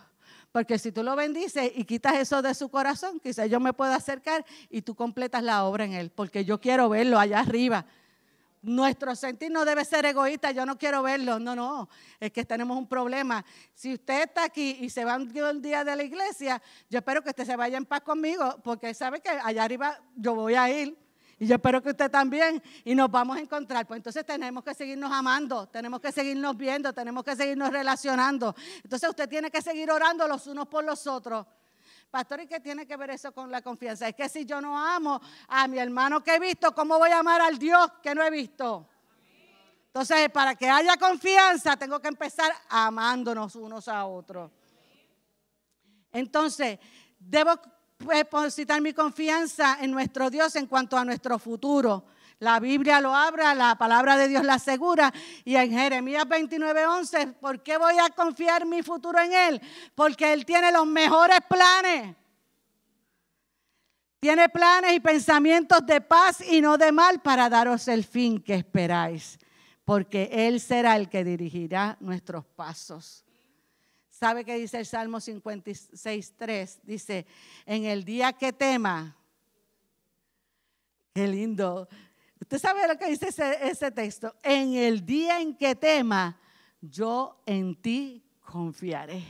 Porque si tú lo bendices y quitas eso de su corazón, quizás yo me pueda acercar y tú completas la obra en él. Porque yo quiero verlo allá arriba. Nuestro sentir no debe ser egoísta, yo no quiero verlo, no, no, es que tenemos un problema. Si usted está aquí y se va un día de la iglesia, yo espero que usted se vaya en paz conmigo, porque sabe que allá arriba yo voy a ir. Y yo espero que usted también. Y nos vamos a encontrar. Pues entonces tenemos que seguirnos amando, tenemos que seguirnos viendo, tenemos que seguirnos relacionando. Entonces usted tiene que seguir orando los unos por los otros. Pastor, ¿y qué tiene que ver eso con la confianza? Es que si yo no amo a mi hermano que he visto, ¿cómo voy a amar al Dios que no he visto? Entonces, para que haya confianza, tengo que empezar amándonos unos a otros. Entonces, debo depositar eh, mi confianza en nuestro Dios en cuanto a nuestro futuro. La Biblia lo abra, la palabra de Dios la asegura. Y en Jeremías 29, 11, ¿por qué voy a confiar mi futuro en Él? Porque Él tiene los mejores planes. Tiene planes y pensamientos de paz y no de mal para daros el fin que esperáis. Porque Él será el que dirigirá nuestros pasos. ¿Sabe qué dice el Salmo 56.3? Dice, en el día que tema, Qué lindo. Usted sabe lo que dice ese, texto. En el día en que tema, yo en ti confiaré.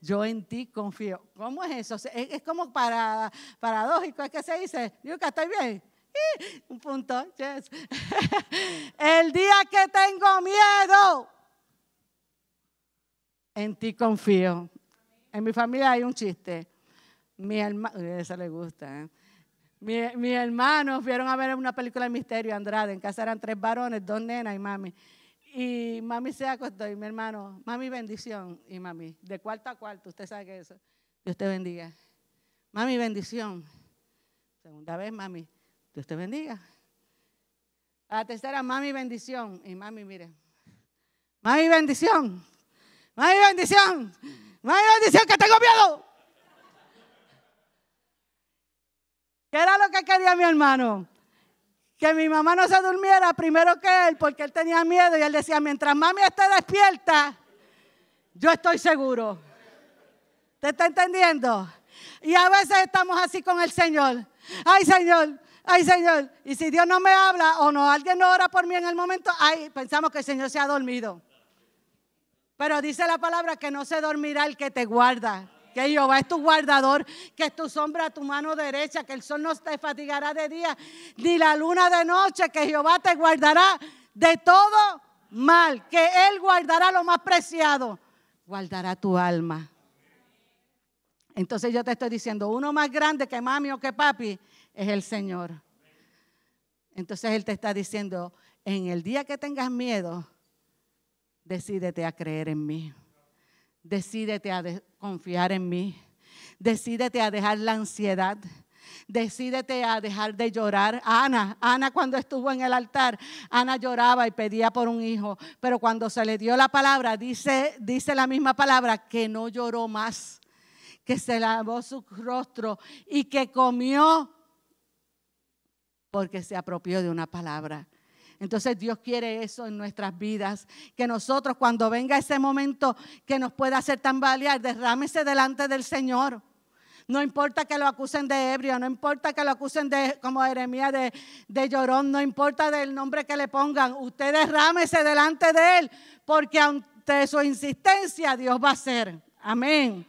Yo en ti confío. ¿Cómo es eso? Es, como paradójico, es que se dice, nunca estoy bien. un punto, [laughs] El día que tengo miedo, en ti confío. En mi familia hay un chiste. Mi hermano, a esa le gusta. ¿eh? Mis mi hermano fueron a ver una película de misterio, Andrade. En casa eran tres varones, dos nenas y mami. Y mami se acostó y mi hermano, mami bendición. Y mami, de cuarto a cuarto, usted sabe que eso. Dios te bendiga. Mami bendición. Segunda vez, mami, Dios te bendiga. A la tercera, mami bendición. Y mami, mire. Mami bendición. Mami bendición. Mami bendición que tengo miedo. ¿Qué era lo que quería mi hermano? Que mi mamá no se durmiera primero que él, porque él tenía miedo y él decía, mientras mami esté despierta, yo estoy seguro. ¿Te está entendiendo? Y a veces estamos así con el Señor. Ay, Señor, ay, Señor. Y si Dios no me habla o no, alguien no ora por mí en el momento, ay, pensamos que el Señor se ha dormido. Pero dice la palabra que no se dormirá el que te guarda. Que Jehová es tu guardador, que es tu sombra a tu mano derecha, que el sol no te fatigará de día, ni la luna de noche, que Jehová te guardará de todo mal, que Él guardará lo más preciado, guardará tu alma. Entonces yo te estoy diciendo, uno más grande que mami o que papi es el Señor. Entonces Él te está diciendo, en el día que tengas miedo, decídete a creer en mí. Decídete a confiar en mí. Decídete a dejar la ansiedad. Decídete a dejar de llorar. Ana, Ana cuando estuvo en el altar, Ana lloraba y pedía por un hijo, pero cuando se le dio la palabra, dice, dice la misma palabra, que no lloró más, que se lavó su rostro y que comió porque se apropió de una palabra entonces Dios quiere eso en nuestras vidas, que nosotros cuando venga ese momento que nos pueda hacer tambalear, derrámese delante del Señor. No importa que lo acusen de ebrio, no importa que lo acusen de, como Jeremías, de, de, llorón, no importa del nombre que le pongan, usted derrámese delante de él, porque ante su insistencia Dios va a hacer. Amén.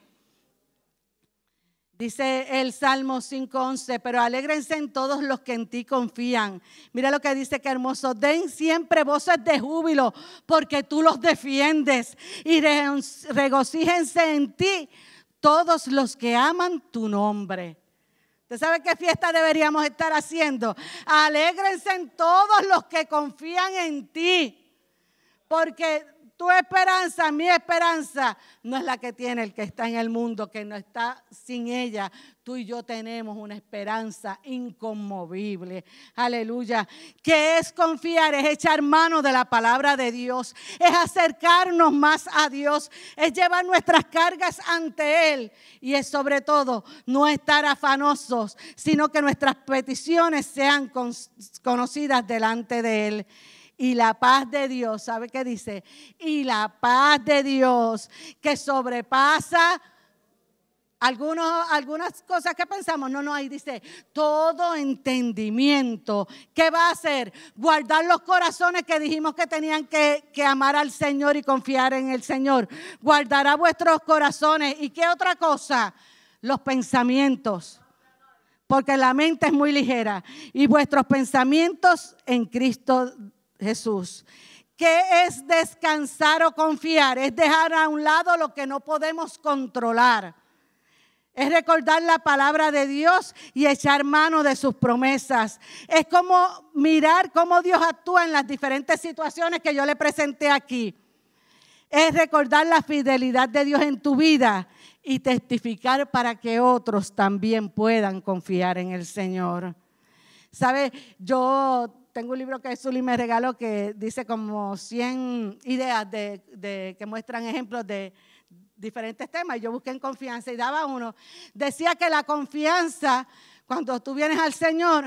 Dice el Salmo 5.11, pero alégrense en todos los que en ti confían. Mira lo que dice que hermoso, den siempre voces de júbilo porque tú los defiendes y regocíjense en ti todos los que aman tu nombre. ¿Usted sabe qué fiesta deberíamos estar haciendo? Alégrense en todos los que confían en ti porque tu esperanza, mi esperanza, no es la que tiene el que está en el mundo, que no está sin ella. Tú y yo tenemos una esperanza inconmovible. Aleluya. Que es confiar, es echar mano de la palabra de Dios, es acercarnos más a Dios, es llevar nuestras cargas ante Él y es sobre todo no estar afanosos, sino que nuestras peticiones sean conocidas delante de Él y la paz de Dios, ¿sabe qué dice? Y la paz de Dios que sobrepasa algunos, algunas cosas que pensamos, no, no, ahí dice, todo entendimiento. ¿Qué va a hacer? Guardar los corazones que dijimos que tenían que, que amar al Señor y confiar en el Señor. Guardará vuestros corazones. ¿Y qué otra cosa? Los pensamientos. Porque la mente es muy ligera. Y vuestros pensamientos en Cristo Jesús. ¿Qué es descansar o confiar? Es dejar a un lado lo que no podemos controlar. Es recordar la palabra de Dios y echar mano de sus promesas. Es como mirar cómo Dios actúa en las diferentes situaciones que yo le presenté aquí. Es recordar la fidelidad de Dios en tu vida y testificar para que otros también puedan confiar en el Señor. ¿Sabes? Yo tengo un libro que Zully me regaló que dice como 100 ideas de, que muestran ejemplos de diferentes temas. Yo busqué en confianza y daba uno. Decía que la confianza, cuando tú vienes al Señor,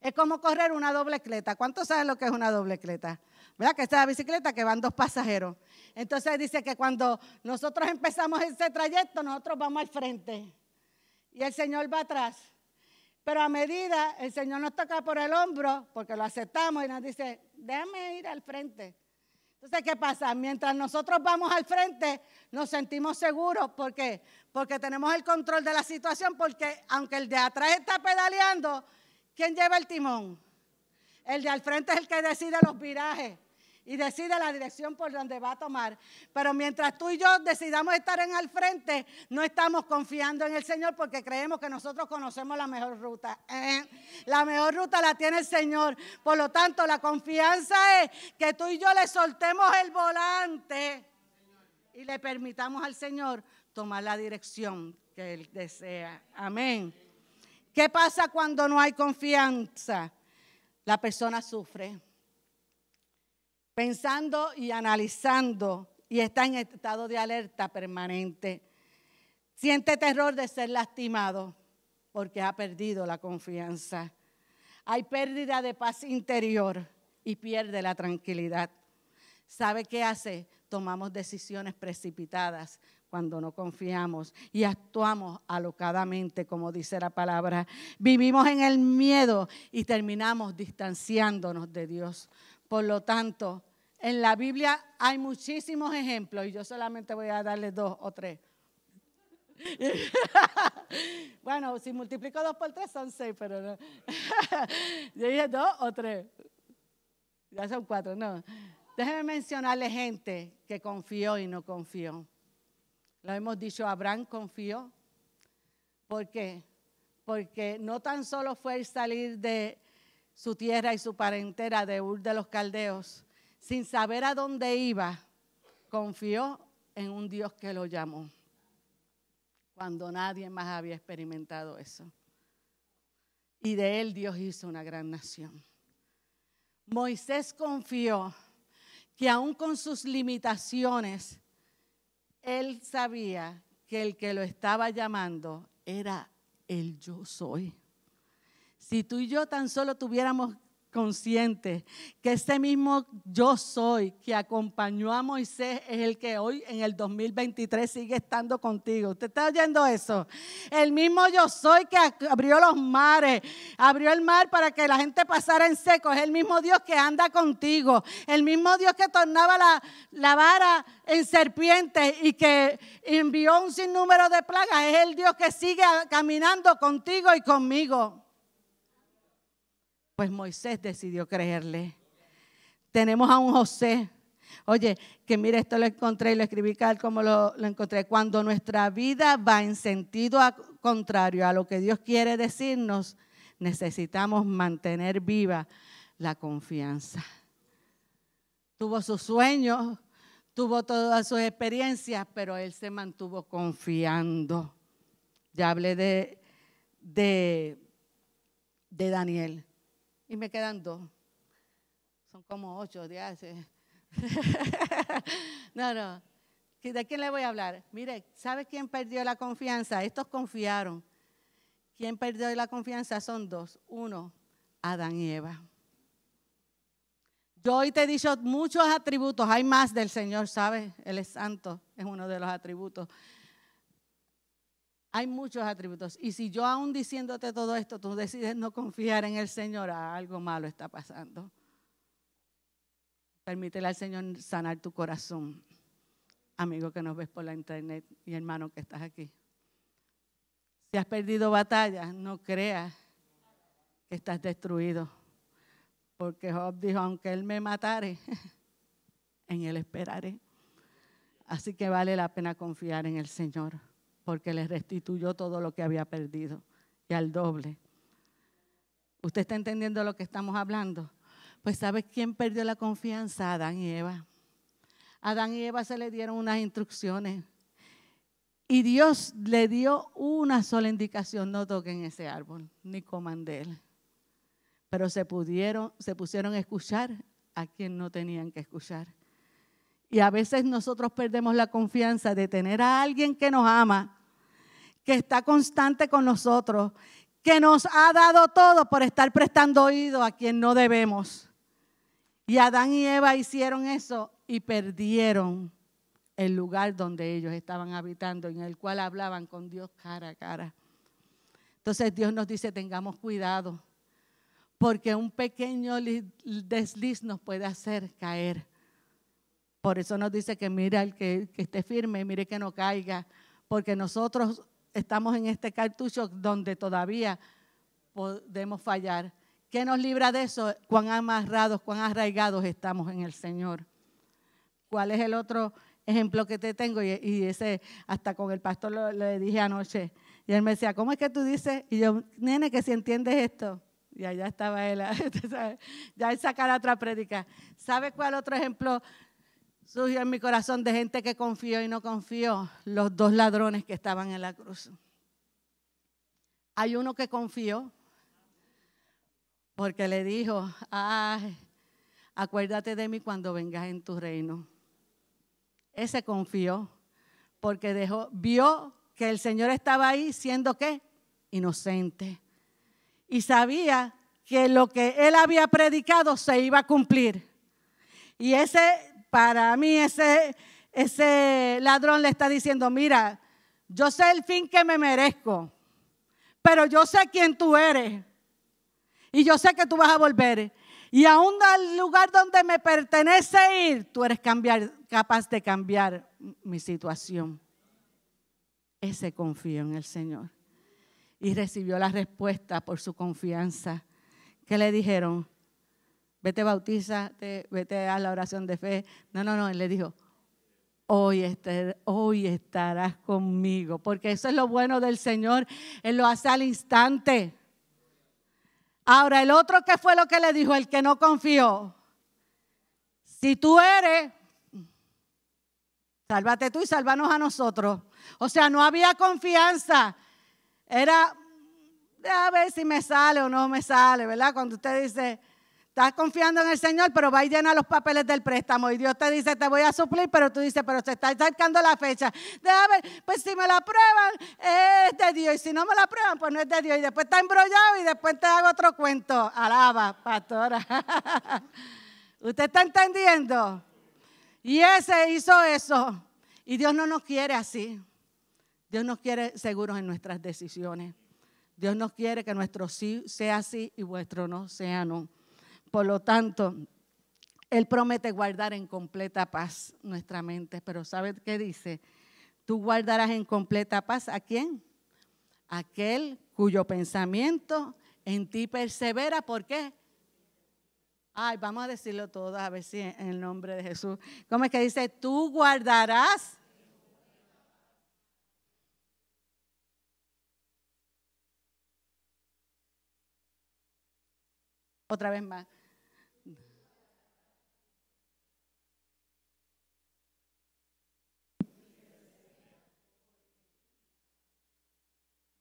es como correr una doble cleta. ¿Cuántos saben lo que es una doble cleta? ¿Verdad? Que esta es la bicicleta que van dos pasajeros. Entonces dice que cuando nosotros empezamos ese trayecto, nosotros vamos al frente y el Señor va atrás. Pero a medida el Señor nos toca por el hombro, porque lo aceptamos y nos dice, déjame ir al frente. Entonces, ¿qué pasa? Mientras nosotros vamos al frente, nos sentimos seguros. ¿Por qué? Porque tenemos el control de la situación, porque aunque el de atrás está pedaleando, ¿quién lleva el timón? El de al frente es el que decide los virajes y decide la dirección por donde va a tomar. Pero mientras tú y yo decidamos estar en el frente, no estamos confiando en el Señor porque creemos que nosotros conocemos la mejor ruta. ¿eh? la mejor ruta la tiene el Señor. Por lo tanto, la confianza es que tú y yo le soltemos el volante y le permitamos al Señor tomar la dirección que Él desea. Amén. ¿Qué pasa cuando no hay confianza? La persona sufre pensando y analizando y está en estado de alerta permanente. Siente terror de ser lastimado porque ha perdido la confianza. Hay pérdida de paz interior y pierde la tranquilidad. ¿Sabe qué hace? Tomamos decisiones precipitadas cuando no confiamos y actuamos alocadamente, como dice la palabra. Vivimos en el miedo y terminamos distanciándonos de Dios por lo tanto, en la Biblia hay muchísimos ejemplos y yo solamente voy a darle dos o tres. [laughs] bueno, si multiplico dos por tres son seis, pero no. [laughs] yo dije dos o tres. Ya son cuatro, no. Déjenme mencionarle gente que confió y no confió. Lo hemos dicho, Abraham confió. ¿Por qué? Porque no tan solo fue el salir de su tierra y su parentela de Ur de los Caldeos, sin saber a dónde iba, confió en un Dios que lo llamó, cuando nadie más había experimentado eso. Y de él Dios hizo una gran nación. Moisés confió que aún con sus limitaciones, él sabía que el que lo estaba llamando era el yo soy. Si tú y yo tan solo tuviéramos consciente que ese mismo yo soy que acompañó a Moisés es el que hoy en el 2023 sigue estando contigo. ¿Usted está oyendo eso? El mismo yo soy que abrió los mares, abrió el mar para que la gente pasara en seco. Es el mismo Dios que anda contigo. El mismo Dios que tornaba la, la vara en serpiente y que envió un sinnúmero de plagas. Es el Dios que sigue caminando contigo y conmigo. Pues Moisés decidió creerle. Tenemos a un José. Oye, que mire, esto lo encontré y lo escribí tal como lo, encontré. Cuando nuestra vida va en sentido contrario a lo que Dios quiere decirnos, necesitamos mantener viva la confianza. Tuvo sus sueños, tuvo todas sus experiencias, pero él se mantuvo confiando. Ya hablé de, de, de Daniel y me quedan dos. Son como ocho días. [laughs] no, no. ¿De quién le voy a hablar? Mire, ¿sabe quién perdió la confianza? Estos confiaron. ¿Quién perdió la confianza? Son dos. Uno, Adán y Eva. Yo hoy te he dicho muchos atributos, hay más del Señor, ¿sabes? Él es santo, es uno de los atributos. Hay muchos atributos. Y si yo aún diciéndote todo esto, tú decides no confiar en el Señor, algo malo está pasando. Permítele al Señor sanar tu corazón, amigo que nos ves por la internet y hermano que estás aquí. Si has perdido batallas, no creas que estás destruido. Porque Job dijo, aunque Él me matare, [laughs] en Él esperaré. Así que vale la pena confiar en el Señor porque le restituyó todo lo que había perdido y al doble. ¿Usted está entendiendo lo que estamos hablando? Pues ¿sabe quién perdió la confianza? Adán y Eva. Adán y Eva se le dieron unas instrucciones y Dios le dio una sola indicación, no toquen ese árbol, ni coman de él. Pero se, pudieron, se pusieron a escuchar a quien no tenían que escuchar. Y a veces nosotros perdemos la confianza de tener a alguien que nos ama que está constante con nosotros, que nos ha dado todo por estar prestando oído a quien no debemos. Y Adán y Eva hicieron eso y perdieron el lugar donde ellos estaban habitando, en el cual hablaban con Dios cara a cara. Entonces Dios nos dice, tengamos cuidado, porque un pequeño desliz nos puede hacer caer. Por eso nos dice que mire al que, que esté firme, mire que no caiga, porque nosotros estamos en este cartucho donde todavía podemos fallar. ¿Qué nos libra de eso? Cuán amarrados, cuán arraigados estamos en el Señor. ¿Cuál es el otro ejemplo que te tengo? Y, ese, hasta con el pastor lo, le dije anoche. Y él me decía, ¿cómo es que tú dices? Y yo, nene, que si entiendes esto. Y allá estaba él, [laughs] ya él sacará otra prédica. ¿Sabe cuál otro ejemplo Surgió en mi corazón de gente que confió y no confió, los dos ladrones que estaban en la cruz. Hay uno que confió porque le dijo, ay, acuérdate de mí cuando vengas en tu reino. Ese confió porque dejó, vio que el Señor estaba ahí siendo qué? Inocente. Y sabía que lo que él había predicado se iba a cumplir. Y ese para mí ese, ese ladrón le está diciendo, mira, yo sé el fin que me merezco, pero yo sé quién tú eres y yo sé que tú vas a volver. Y aún al lugar donde me pertenece ir, tú eres capaz de cambiar mi situación. Ese confió en el Señor. Y recibió la respuesta por su confianza. que le dijeron? vete te vete a la oración de fe. No, no, no, él le dijo, hoy, este, hoy estarás conmigo, porque eso es lo bueno del Señor, él lo hace al instante. Ahora, el otro que fue lo que le dijo, el que no confió, si tú eres, sálvate tú y sálvanos a nosotros. O sea, no había confianza. Era, a ver si me sale o no me sale, ¿verdad? Cuando usted dice, Estás confiando en el Señor, pero va y llena los papeles del préstamo. Y Dios te dice, te voy a suplir, pero tú dices, pero se está acercando la fecha. Déjame, pues si me la prueban, es de Dios. Y si no me la prueban, pues no es de Dios. Y después está embrollado y después te hago otro cuento. Alaba, pastora. [laughs] ¿Usted está entendiendo? Y ese hizo eso. Y Dios no nos quiere así. Dios nos quiere seguros en nuestras decisiones. Dios nos quiere que nuestro sí sea sí y vuestro no sea no. Por lo tanto, Él promete guardar en completa paz nuestra mente. Pero ¿sabes qué dice? Tú guardarás en completa paz a quién? Aquel cuyo pensamiento en ti persevera. ¿Por qué? Ay, vamos a decirlo todo a ver si en el nombre de Jesús. ¿Cómo es que dice? Tú guardarás. Otra vez más.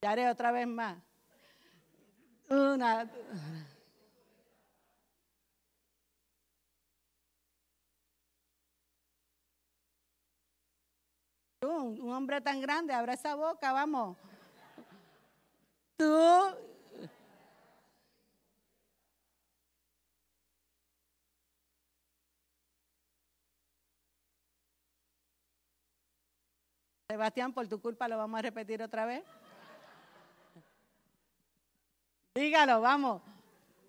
haré otra vez más. Un, hombre tan grande, abra esa boca, vamos. Tú Sebastián, por tu culpa lo vamos a repetir otra vez. Dígalo, vamos.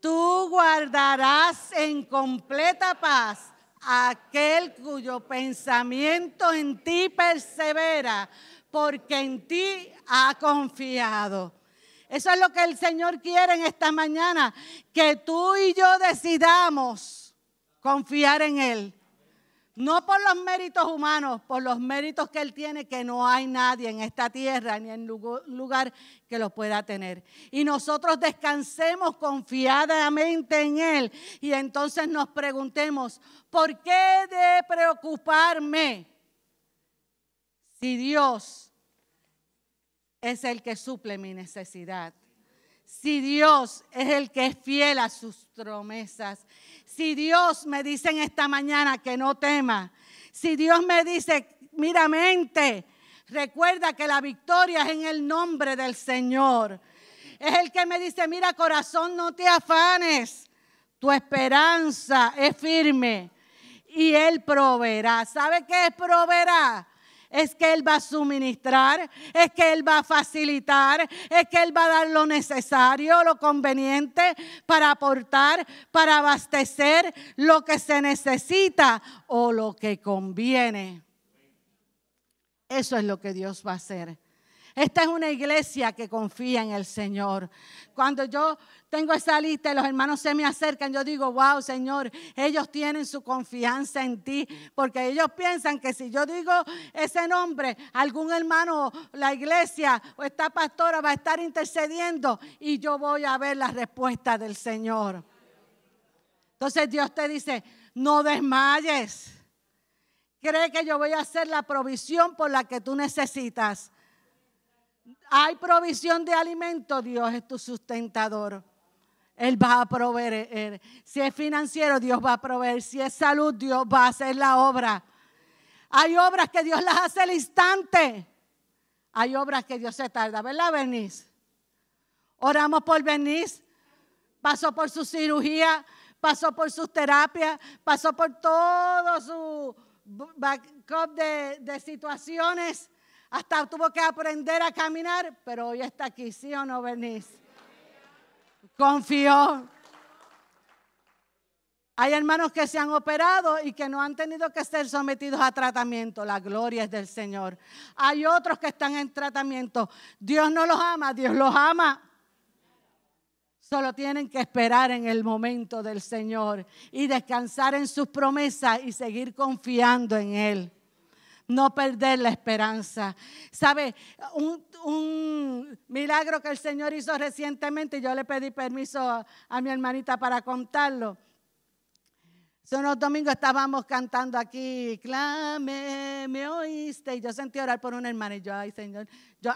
Tú guardarás en completa paz aquel cuyo pensamiento en ti persevera, porque en ti ha confiado. Eso es lo que el Señor quiere en esta mañana, que tú y yo decidamos confiar en Él no por los méritos humanos, por los méritos que Él tiene, que no hay nadie en esta tierra ni en lugar que los pueda tener. Y nosotros descansemos confiadamente en Él y entonces nos preguntemos, ¿por qué de preocuparme si Dios es el que suple mi necesidad? Si Dios es el que es fiel a sus promesas si Dios me dice en esta mañana que no tema, si Dios me dice, mira mente, recuerda que la victoria es en el nombre del Señor. Es el que me dice, mira corazón, no te afanes, tu esperanza es firme y Él proveerá. ¿Sabe qué es proveerá? es que Él va a suministrar, es que Él va a facilitar, es que Él va a dar lo necesario, lo conveniente para aportar, para abastecer lo que se necesita o lo que conviene. Eso es lo que Dios va a hacer. Esta es una iglesia que confía en el Señor. Cuando yo tengo esa lista y los hermanos se me acercan, yo digo, wow, Señor, ellos tienen su confianza en ti, porque ellos piensan que si yo digo ese nombre, algún hermano, la iglesia o esta pastora va a estar intercediendo y yo voy a ver la respuesta del Señor. Entonces Dios te dice, no desmayes. Cree que yo voy a hacer la provisión por la que tú necesitas hay provisión de alimento, Dios es tu sustentador. Él va a proveer. Eh, si es financiero, Dios va a proveer. Si es salud, Dios va a hacer la obra. Hay obras que Dios las hace al instante. Hay obras que Dios se tarda, ¿verdad, Bernice? Oramos por Bernice. Pasó por su cirugía, pasó por sus terapias, pasó por todo su backup de, de situaciones hasta tuvo que aprender a caminar, pero hoy está aquí, ¿sí o no, venís? Confió. Hay hermanos que se han operado y que no han tenido que ser sometidos a tratamiento. La gloria es del Señor. Hay otros que están en tratamiento. Dios no los ama, Dios los ama. Solo tienen que esperar en el momento del Señor y descansar en sus promesas y seguir confiando en Él no perder la esperanza. ¿Sabe? Un, milagro que el Señor hizo recientemente, yo le pedí permiso a, mi hermanita para contarlo. Son los domingos estábamos cantando aquí, clame, me oíste. Y yo sentí orar por una hermana y yo, ay Señor, yo,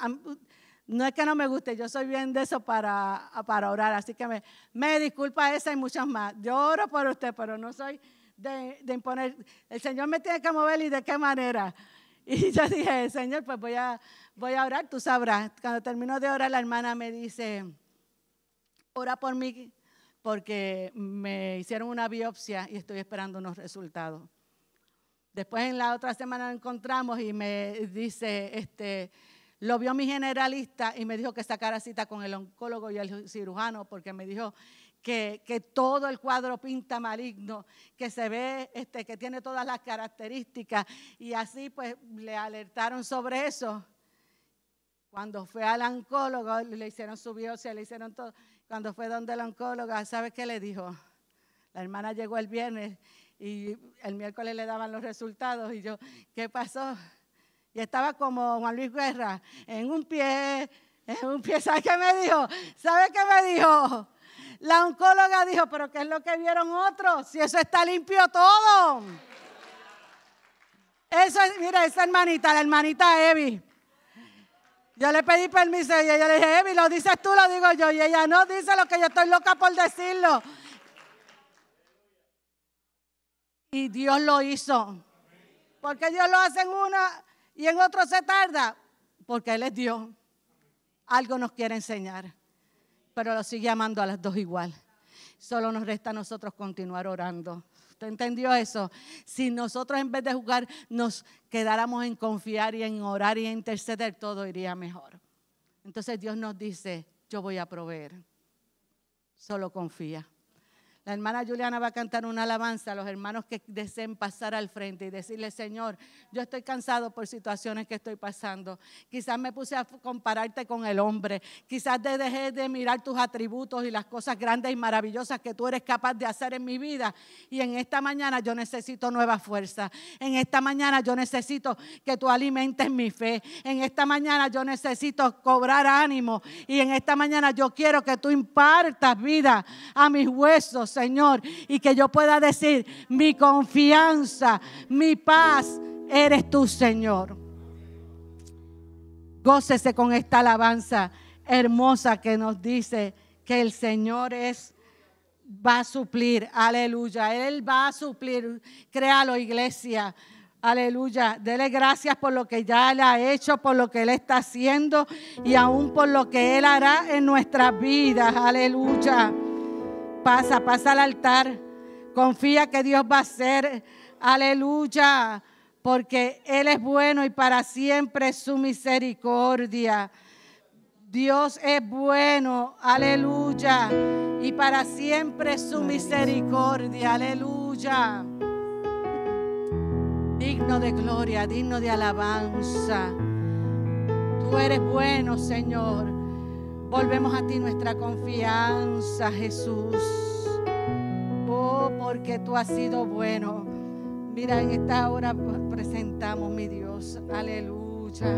no es que no me guste, yo soy bien de eso para, para orar. Así que me, me disculpa esa y muchas más. Yo oro por usted, pero no soy de, imponer. El Señor me tiene que mover y de qué manera. [laughs] Y yo dije, Señor, pues voy a, voy a orar, tú sabrás. Cuando termino de orar, la hermana me dice, ora por mí porque me hicieron una biopsia y estoy esperando unos resultados. Después en la otra semana lo encontramos y me dice, este, lo vio mi generalista y me dijo que sacara cita con el oncólogo y el cirujano porque me dijo que, todo el cuadro pinta maligno, que se ve, este, que tiene todas las características. Y así pues le alertaron sobre eso. Cuando fue al oncólogo, le hicieron su biopsia, le hicieron todo. Cuando fue donde el oncólogo, ¿sabes qué le dijo? La hermana llegó el viernes y el miércoles le daban los resultados y yo, ¿qué pasó? Y estaba como Juan Luis Guerra, en un pie, en un pie, ¿sabes qué me dijo? ¿Sabes qué me dijo? La oncóloga dijo, pero ¿qué es lo que vieron otros? Si eso está limpio todo. Eso es, mira, esa hermanita, la hermanita Evi. Yo le pedí permiso y ella le dije, Evi, lo dices tú, lo digo yo. Y ella no dice lo que yo estoy loca por decirlo. Y Dios lo hizo. Porque Dios lo hace en una y en otro se tarda. Porque Él es Dios. Algo nos quiere enseñar pero lo sigue amando a las dos igual. Solo nos resta a nosotros continuar orando. ¿Usted entendió eso? Si nosotros en vez de jugar nos quedáramos en confiar y en orar y en interceder, todo iría mejor. Entonces Dios nos dice, yo voy a proveer. Solo confía. La hermana Juliana va a cantar una alabanza a los hermanos que deseen pasar al frente y decirle, Señor, yo estoy cansado por situaciones que estoy pasando. Quizás me puse a compararte con el hombre. Quizás te dejé de mirar tus atributos y las cosas grandes y maravillosas que tú eres capaz de hacer en mi vida. Y en esta mañana yo necesito nueva fuerza. En esta mañana yo necesito que tú alimentes mi fe. En esta mañana yo necesito cobrar ánimo. Y en esta mañana yo quiero que tú impartas vida a mis huesos. Señor, y que yo pueda decir, mi confianza, mi paz, eres tu Señor. Gócese con esta alabanza hermosa que nos dice que el Señor es va a suplir, aleluya, Él va a suplir, créalo iglesia, aleluya, dele gracias por lo que ya le ha hecho, por lo que Él está haciendo y aún por lo que Él hará en nuestras vidas, aleluya. Pasa, pasa al altar. Confía que Dios va a ser Aleluya. Porque Él es bueno y para siempre su misericordia. Dios es bueno. Aleluya. Y para siempre su misericordia. Aleluya. Digno de gloria, digno de alabanza. Tú eres bueno, Señor. Volvemos a ti nuestra confianza, Jesús. Oh, porque tú has sido bueno. Mira, en esta hora presentamos, mi Dios, aleluya,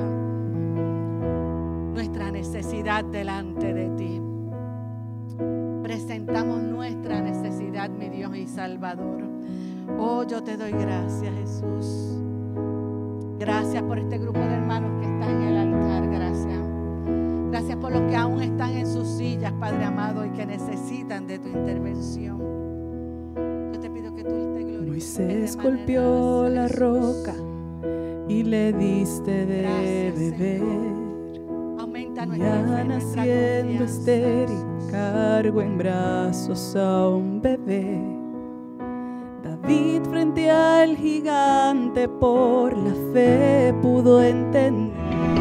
nuestra necesidad delante de ti. Presentamos nuestra necesidad, mi Dios y Salvador. Oh, yo te doy gracias, Jesús. Gracias por este grupo de hermanos que está en el altar. Gracias. Gracias por los que aún están en sus sillas, Padre amado, y que necesitan de tu intervención. Yo te pido que tú te glorifiques. Moisés golpeó la roca y le diste de beber. Aumenta nuestra Ya naciendo estéril, cargo en brazos a un bebé. David frente al gigante por la fe pudo entender